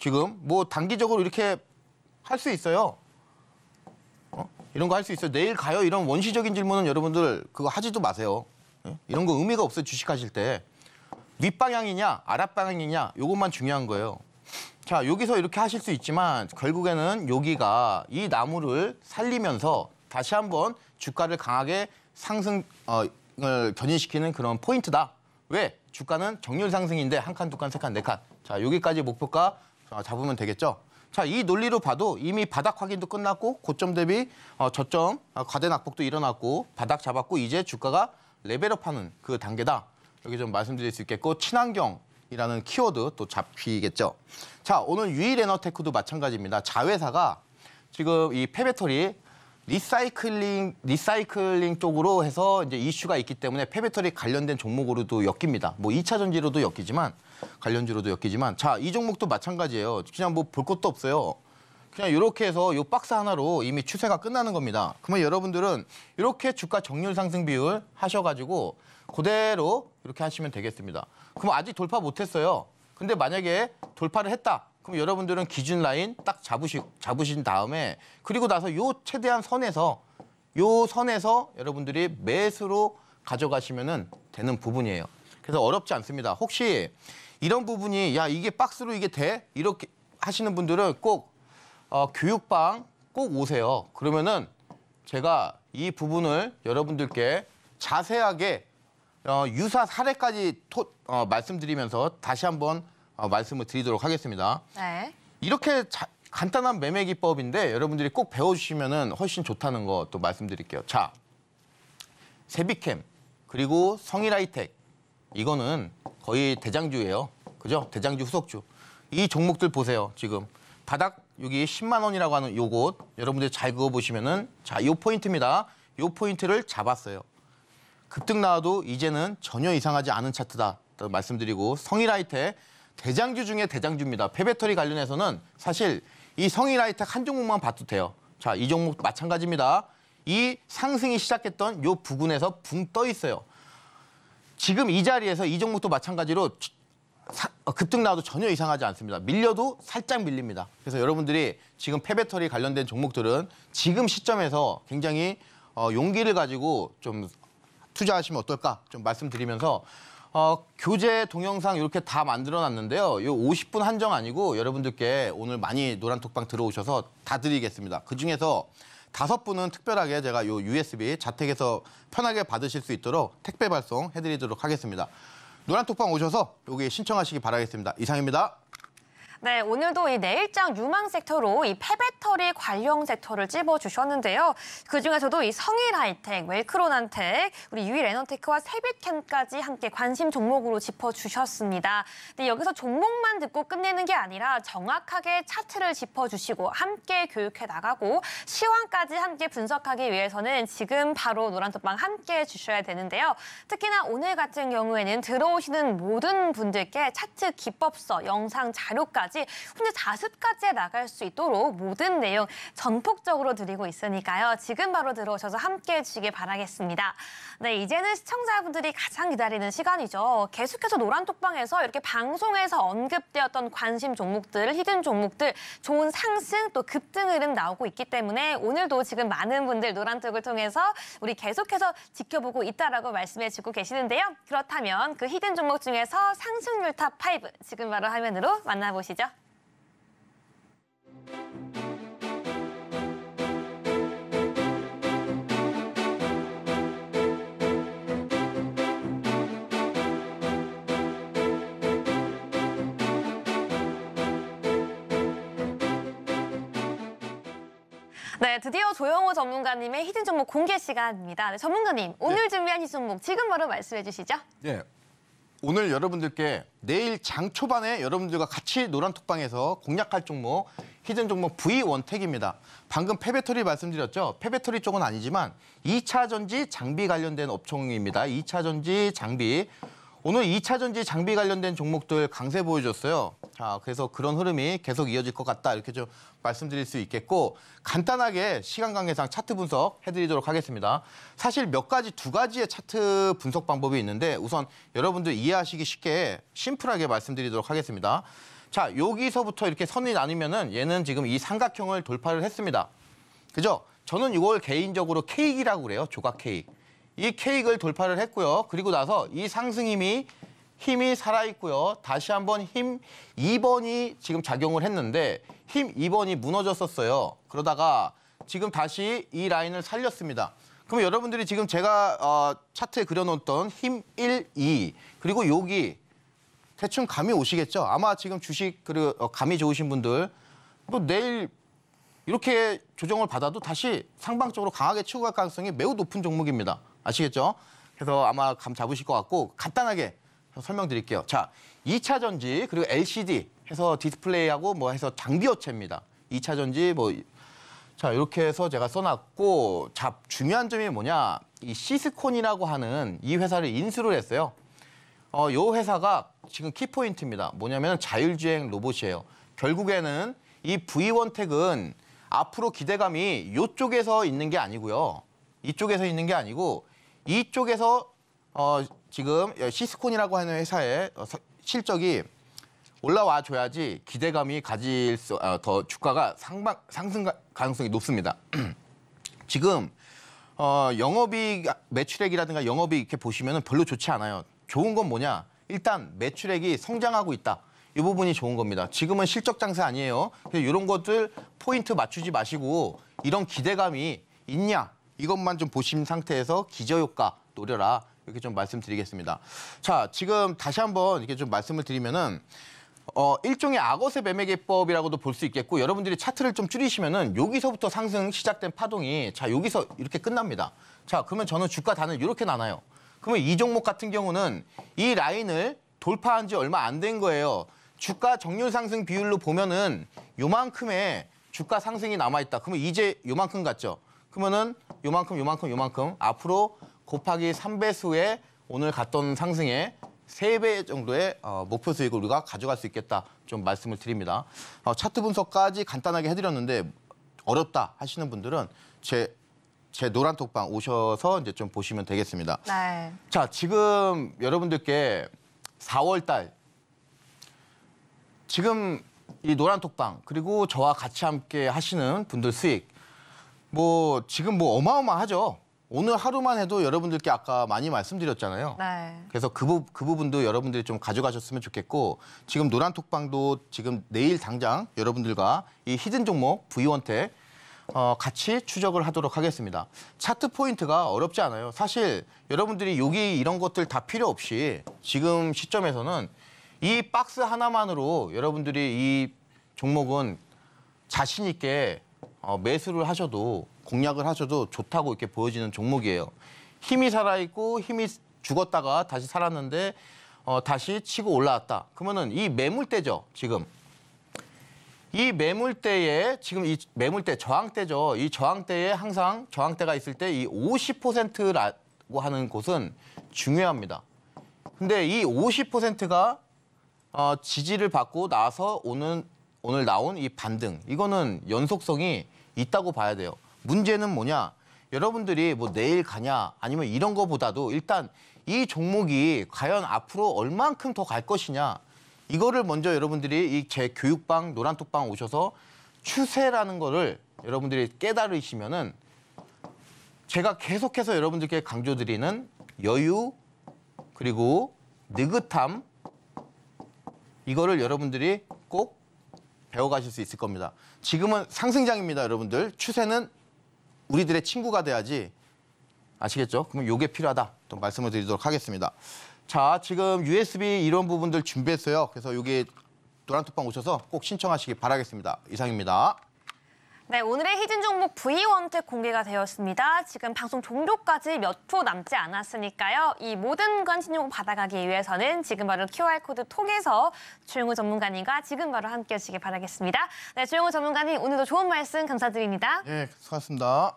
지금 뭐 단기적으로 이렇게 할 수 있어요. 이런 거 할 수 있어요. 내일 가요 이런 원시적인 질문은 여러분들 그거 하지도 마세요. 예? 이런 거 의미가 없어요. 주식하실 때. 윗방향이냐 아랫방향이냐 요것만 중요한 거예요. 자 여기서 이렇게 하실 수 있지만 결국에는 여기가 이 나무를 살리면서 다시 한번 주가를 강하게 상승을 어, 견인시키는 그런 포인트다. 왜? 주가는 정률 상승인데 한 칸, 두 칸, 세 칸, 네 칸. 자 여기까지 목표가 잡으면 되겠죠. 자, 이 논리로 봐도 이미 바닥 확인도 끝났고 고점 대비 어, 저점 어, 과대 낙폭도 일어났고 바닥 잡았고 이제 주가가 레벨업하는 그 단계다. 여기 좀 말씀드릴 수 있겠고 친환경이라는 키워드 또 잡히겠죠. 자, 오늘 유일 에너테크도 마찬가지입니다. 자회사가 지금 이 폐배터리 리사이클링 리사이클링 쪽으로 해서 이제 이슈가 있기 때문에 폐배터리 관련된 종목으로도 엮입니다. 뭐 2차 전지로도 엮이지만 관련주로도 엮이지만 자, 이 종목도 마찬가지예요. 그냥 뭐 볼 것도 없어요. 그냥 이렇게 해서 이 박스 하나로 이미 추세가 끝나는 겁니다. 그러면 여러분들은 이렇게 주가 정률 상승 비율 하셔가지고 그대로 이렇게 하시면 되겠습니다. 그럼 아직 돌파 못했어요. 근데 만약에 돌파를 했다. 그럼 여러분들은 기준 라인 딱 잡으시, 잡으신 다음에 그리고 나서 요 최대한 선에서 요 선에서 여러분들이 매수로 가져가시면 되는 부분이에요. 그래서 어렵지 않습니다. 혹시 이런 부분이 야 이게 박스로 이게 돼? 이렇게 하시는 분들은 꼭 어, 교육방 꼭 오세요. 그러면은 제가 이 부분을 여러분들께 자세하게 어, 유사 사례까지 토, 어, 말씀드리면서 다시 한번 어, 말씀을 드리도록 하겠습니다. 네. 이렇게 자, 간단한 매매 기법인데 여러분들이 꼭 배워주시면 훨씬 좋다는 것도 말씀드릴게요. 자, 세비캠 그리고 성일하이텍 이거는 거의 대장주예요. 그죠? 대장주 후속주. 이 종목들 보세요, 지금. 바닥 여기 10만 원이라고 하는 요곳 여러분들 잘 그어보시면은 자, 요 포인트입니다. 요 포인트를 잡았어요. 급등 나와도 이제는 전혀 이상하지 않은 차트다. 말씀드리고 성일하이텍 대장주 중에 대장주입니다. 폐배터리 관련해서는 사실 이 성인 라이텍한 종목만 봐도 돼요. 자, 이 종목 도 마찬가지입니다. 이 상승이 시작했던 요 부근에서 붕 떠 있어요. 지금 이 자리에서 이 종목도 마찬가지로 어, 급등 나와도 전혀 이상하지 않습니다. 밀려도 살짝 밀립니다. 그래서 여러분들이 지금 폐배터리 관련된 종목들은 지금 시점에서 굉장히 어, 용기를 가지고 좀 투자하시면 어떨까 좀 말씀드리면서 어, 교재 동영상 이렇게 다 만들어놨는데요. 이 50분 한정 아니고 여러분들께 오늘 많이 노란톡방 들어오셔서 다 드리겠습니다. 그중에서 다섯 분은 특별하게 제가 이 USB 자택에서 편하게 받으실 수 있도록 택배 발송해드리도록 하겠습니다. 노란톡방 오셔서 여기 신청하시기 바라겠습니다. 이상입니다. 네, 오늘도 이 내일장 유망 섹터로 이 폐배터리 관련 섹터를 찝어주셨는데요. 그중에서도 이 성일 하이텍, 웰크론한텍, 우리 유일 에너테크와 세빛캔까지 함께 관심 종목으로 짚어주셨습니다. 근데 여기서 종목만 듣고 끝내는 게 아니라 정확하게 차트를 짚어주시고 함께 교육해 나가고 시황까지 함께 분석하기 위해서는 지금 바로 노란톱방 함께 해주셔야 되는데요. 특히나 오늘 같은 경우에는 들어오시는 모든 분들께 차트 기법서, 영상 자료까지 20%까지 혼자 자습까지 나갈 수 있도록 모든 내용 전폭적으로 드리고 있으니까요. 지금 바로 들어오셔서 함께해 주시길 바라겠습니다. 네, 이제는 시청자분들이 가장 기다리는 시간이죠. 계속해서 노란톡방에서 이렇게 방송에서 언급되었던 관심 종목들, 히든 종목들, 좋은 상승 또 급등 흐름 나오고 있기 때문에 오늘도 지금 많은 분들 노란톡을 통해서 우리 계속해서 지켜보고 있다라고 말씀해 주고 계시는데요. 그렇다면 그 히든 종목 중에서 상승률 탑 5, 지금 바로 화면으로 만나보시죠. 네, 드디어 조영호 전문가님의 히든 종목 공개 시간입니다. 네, 전문가님, 오늘 네. 준비한 히든 종목 지금 바로 말씀해 주시죠. 네. 오늘 여러분들께 내일 장 초반에 여러분들과 같이 노란톡방에서 공략할 종목 히든 종목 V1택입니다. 방금 폐배터리 말씀드렸죠. 폐배터리 쪽은 아니지만 2차전지 장비 관련된 업종입니다. 2차전지 장비 오늘 2차 전지 장비 관련된 종목들 강세 보여줬어요. 자, 그래서 그런 흐름이 계속 이어질 것 같다. 이렇게 좀 말씀드릴 수 있겠고 간단하게 시간 관계상 차트 분석 해드리도록 하겠습니다. 사실 몇 가지, 두 가지의 차트 분석 방법이 있는데 우선 여러분들 이해하시기 쉽게 심플하게 말씀드리도록 하겠습니다. 자, 여기서부터 이렇게 선이 나뉘면은 얘는 지금 이 삼각형을 돌파를 했습니다. 그죠? 저는 이걸 개인적으로 케이크라고 그래요. 조각 케이크. 이 케이크를 돌파를 했고요. 그리고 나서 이 상승 힘이 힘이 살아있고요. 다시 한번 힘 2번이 지금 작용을 했는데 힘 2번이 무너졌었어요. 그러다가 지금 다시 이 라인을 살렸습니다. 그럼 여러분들이 지금 제가 어, 차트에 그려놓던힘 1, 2 그리고 여기 대충 감이 오시겠죠? 아마 지금 주식 그리고 어, 감이 좋으신 분들 뭐 내일 이렇게 조정을 받아도 다시 상방적으로 강하게 치고 갈 가능성이 매우 높은 종목입니다. 아시겠죠? 그래서 아마 감 잡으실 것 같고 간단하게 설명드릴게요. 자, 2차 전지 그리고 LCD 해서 디스플레이하고 뭐 해서 장비 업체입니다. 2차 전지 뭐 자, 이렇게 해서 제가 써놨고 자, 중요한 점이 뭐냐? 이 시스콘이라고 하는 이 회사를 인수를 했어요. 어, 요 회사가 지금 키포인트입니다. 뭐냐면 자율주행 로봇이에요. 결국에는 이 V1 택은 앞으로 기대감이 요쪽에서 있는 게 아니고요. 이쪽에서 있는 게 아니고 이쪽에서 어, 지금 예, 시스콘이라고 하는 회사의 어, 실적이 올라와 줘야지 기대감이 가질 수, 어, 더 주가가 상방, 상승 가능성이 높습니다. 지금 어, 영업이익 매출액이라든가 영업이익 이렇게 보시면 별로 좋지 않아요. 좋은 건 뭐냐? 일단 매출액이 성장하고 있다. 이 부분이 좋은 겁니다. 지금은 실적 장사 아니에요. 이런 것들 포인트 맞추지 마시고 이런 기대감이 있냐 이것만 좀 보신 상태에서 기저효과 노려라 이렇게 좀 말씀드리겠습니다. 자, 지금 다시 한번 이렇게 좀 말씀을 드리면은 어, 일종의 악어새 매매개법이라고도 볼 수 있겠고 여러분들이 차트를 좀 줄이시면은 여기서부터 상승 시작된 파동이 자, 여기서 이렇게 끝납니다. 자, 그러면 저는 주가 단을 이렇게 나눠요. 그러면 이 종목 같은 경우는 이 라인을 돌파한 지 얼마 안 된 거예요. 주가 정률 상승 비율로 보면은 요만큼의 주가 상승이 남아 있다. 그러면 이제 요만큼 갔죠. 그러면은 요만큼, 요만큼, 요만큼 앞으로 곱하기 3배수의 오늘 갔던 상승에 3배 정도의 어, 목표 수익을 우리가 가져갈 수 있겠다 좀 말씀을 드립니다. 어, 차트 분석까지 간단하게 해드렸는데 어렵다 하시는 분들은 제, 제 노란 톡방 오셔서 이제 좀 보시면 되겠습니다. 네. 자, 지금 여러분들께 4월 달 지금 이 노란 톡방 그리고 저와 같이 함께 하시는 분들 수익 뭐 지금 뭐 어마어마하죠. 오늘 하루만 해도 여러분들께 아까 많이 말씀드렸잖아요. 네. 그래서 그, 부, 그 부분도 여러분들이 좀 가져가셨으면 좋겠고 지금 노란톡방도 지금 내일 당장 여러분들과 이 히든 종목 V1텍 어, 같이 추적을 하도록 하겠습니다. 차트 포인트가 어렵지 않아요. 사실 여러분들이 여기 이런 것들 다 필요 없이 지금 시점에서는 이 박스 하나만으로 여러분들이 이 종목은 자신 있게 어, 매수를 하셔도 공략을 하셔도 좋다고 이렇게 보여지는 종목이에요. 힘이 살아있고 힘이 죽었다가 다시 살았는데 어, 다시 치고 올라왔다. 그러면은 이 매물대죠, 지금. 이 매물대에 지금 이 매물대 저항대죠. 이 저항대에 항상 저항대가 있을 때 이 50%라고 하는 곳은 중요합니다. 근데 이 50%가 어, 지지를 받고 나서 오는 오늘 나온 이 반등 이거는 연속성이 있다고 봐야 돼요. 문제는 뭐냐? 여러분들이 뭐 내일 가냐 아니면 이런 거보다도 일단 이 종목이 과연 앞으로 얼만큼 더 갈 것이냐 이거를 먼저 여러분들이 이 제 교육방 노란톡방 오셔서 추세라는 거를 여러분들이 깨달으시면은 제가 계속해서 여러분들께 강조드리는 여유 그리고 느긋함 이거를 여러분들이 꼭 배워가실 수 있을 겁니다. 지금은 상승장입니다, 여러분들. 추세는 우리들의 친구가 돼야지 아시겠죠? 그럼 요게 필요하다. 또 말씀을 드리도록 하겠습니다. 자, 지금 USB 이런 부분들 준비했어요. 그래서 요게 노란톡방 오셔서 꼭 신청하시기 바라겠습니다. 이상입니다. 네, 오늘의 희진 종목 V원택 공개가 되었습니다. 지금 방송 종료까지 몇 초 남지 않았으니까요. 이 모든 관심 용 받아가기 위해서는 지금 바로 QR코드 통해서 조영우 전문가님과 지금 바로 함께 해주시길 바라겠습니다. 네, 조영우 전문가님 오늘도 좋은 말씀 감사드립니다. 네, 수고하셨습니다.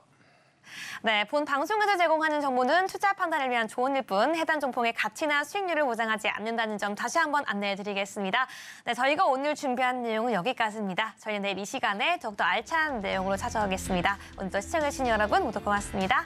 네, 본 방송에서 제공하는 정보는 투자 판단을 위한 조언일 뿐 해당 종보의 가치나 수익률을 보장하지 않는다는 점 다시 한번 안내해드리겠습니다. 네, 저희가 오늘 준비한 내용은 여기까지입니다. 저희는 내일 이 시간에 더욱더 알찬 내용으로 찾아오겠습니다. 오늘도 시청해주신 여러분 모두 고맙습니다.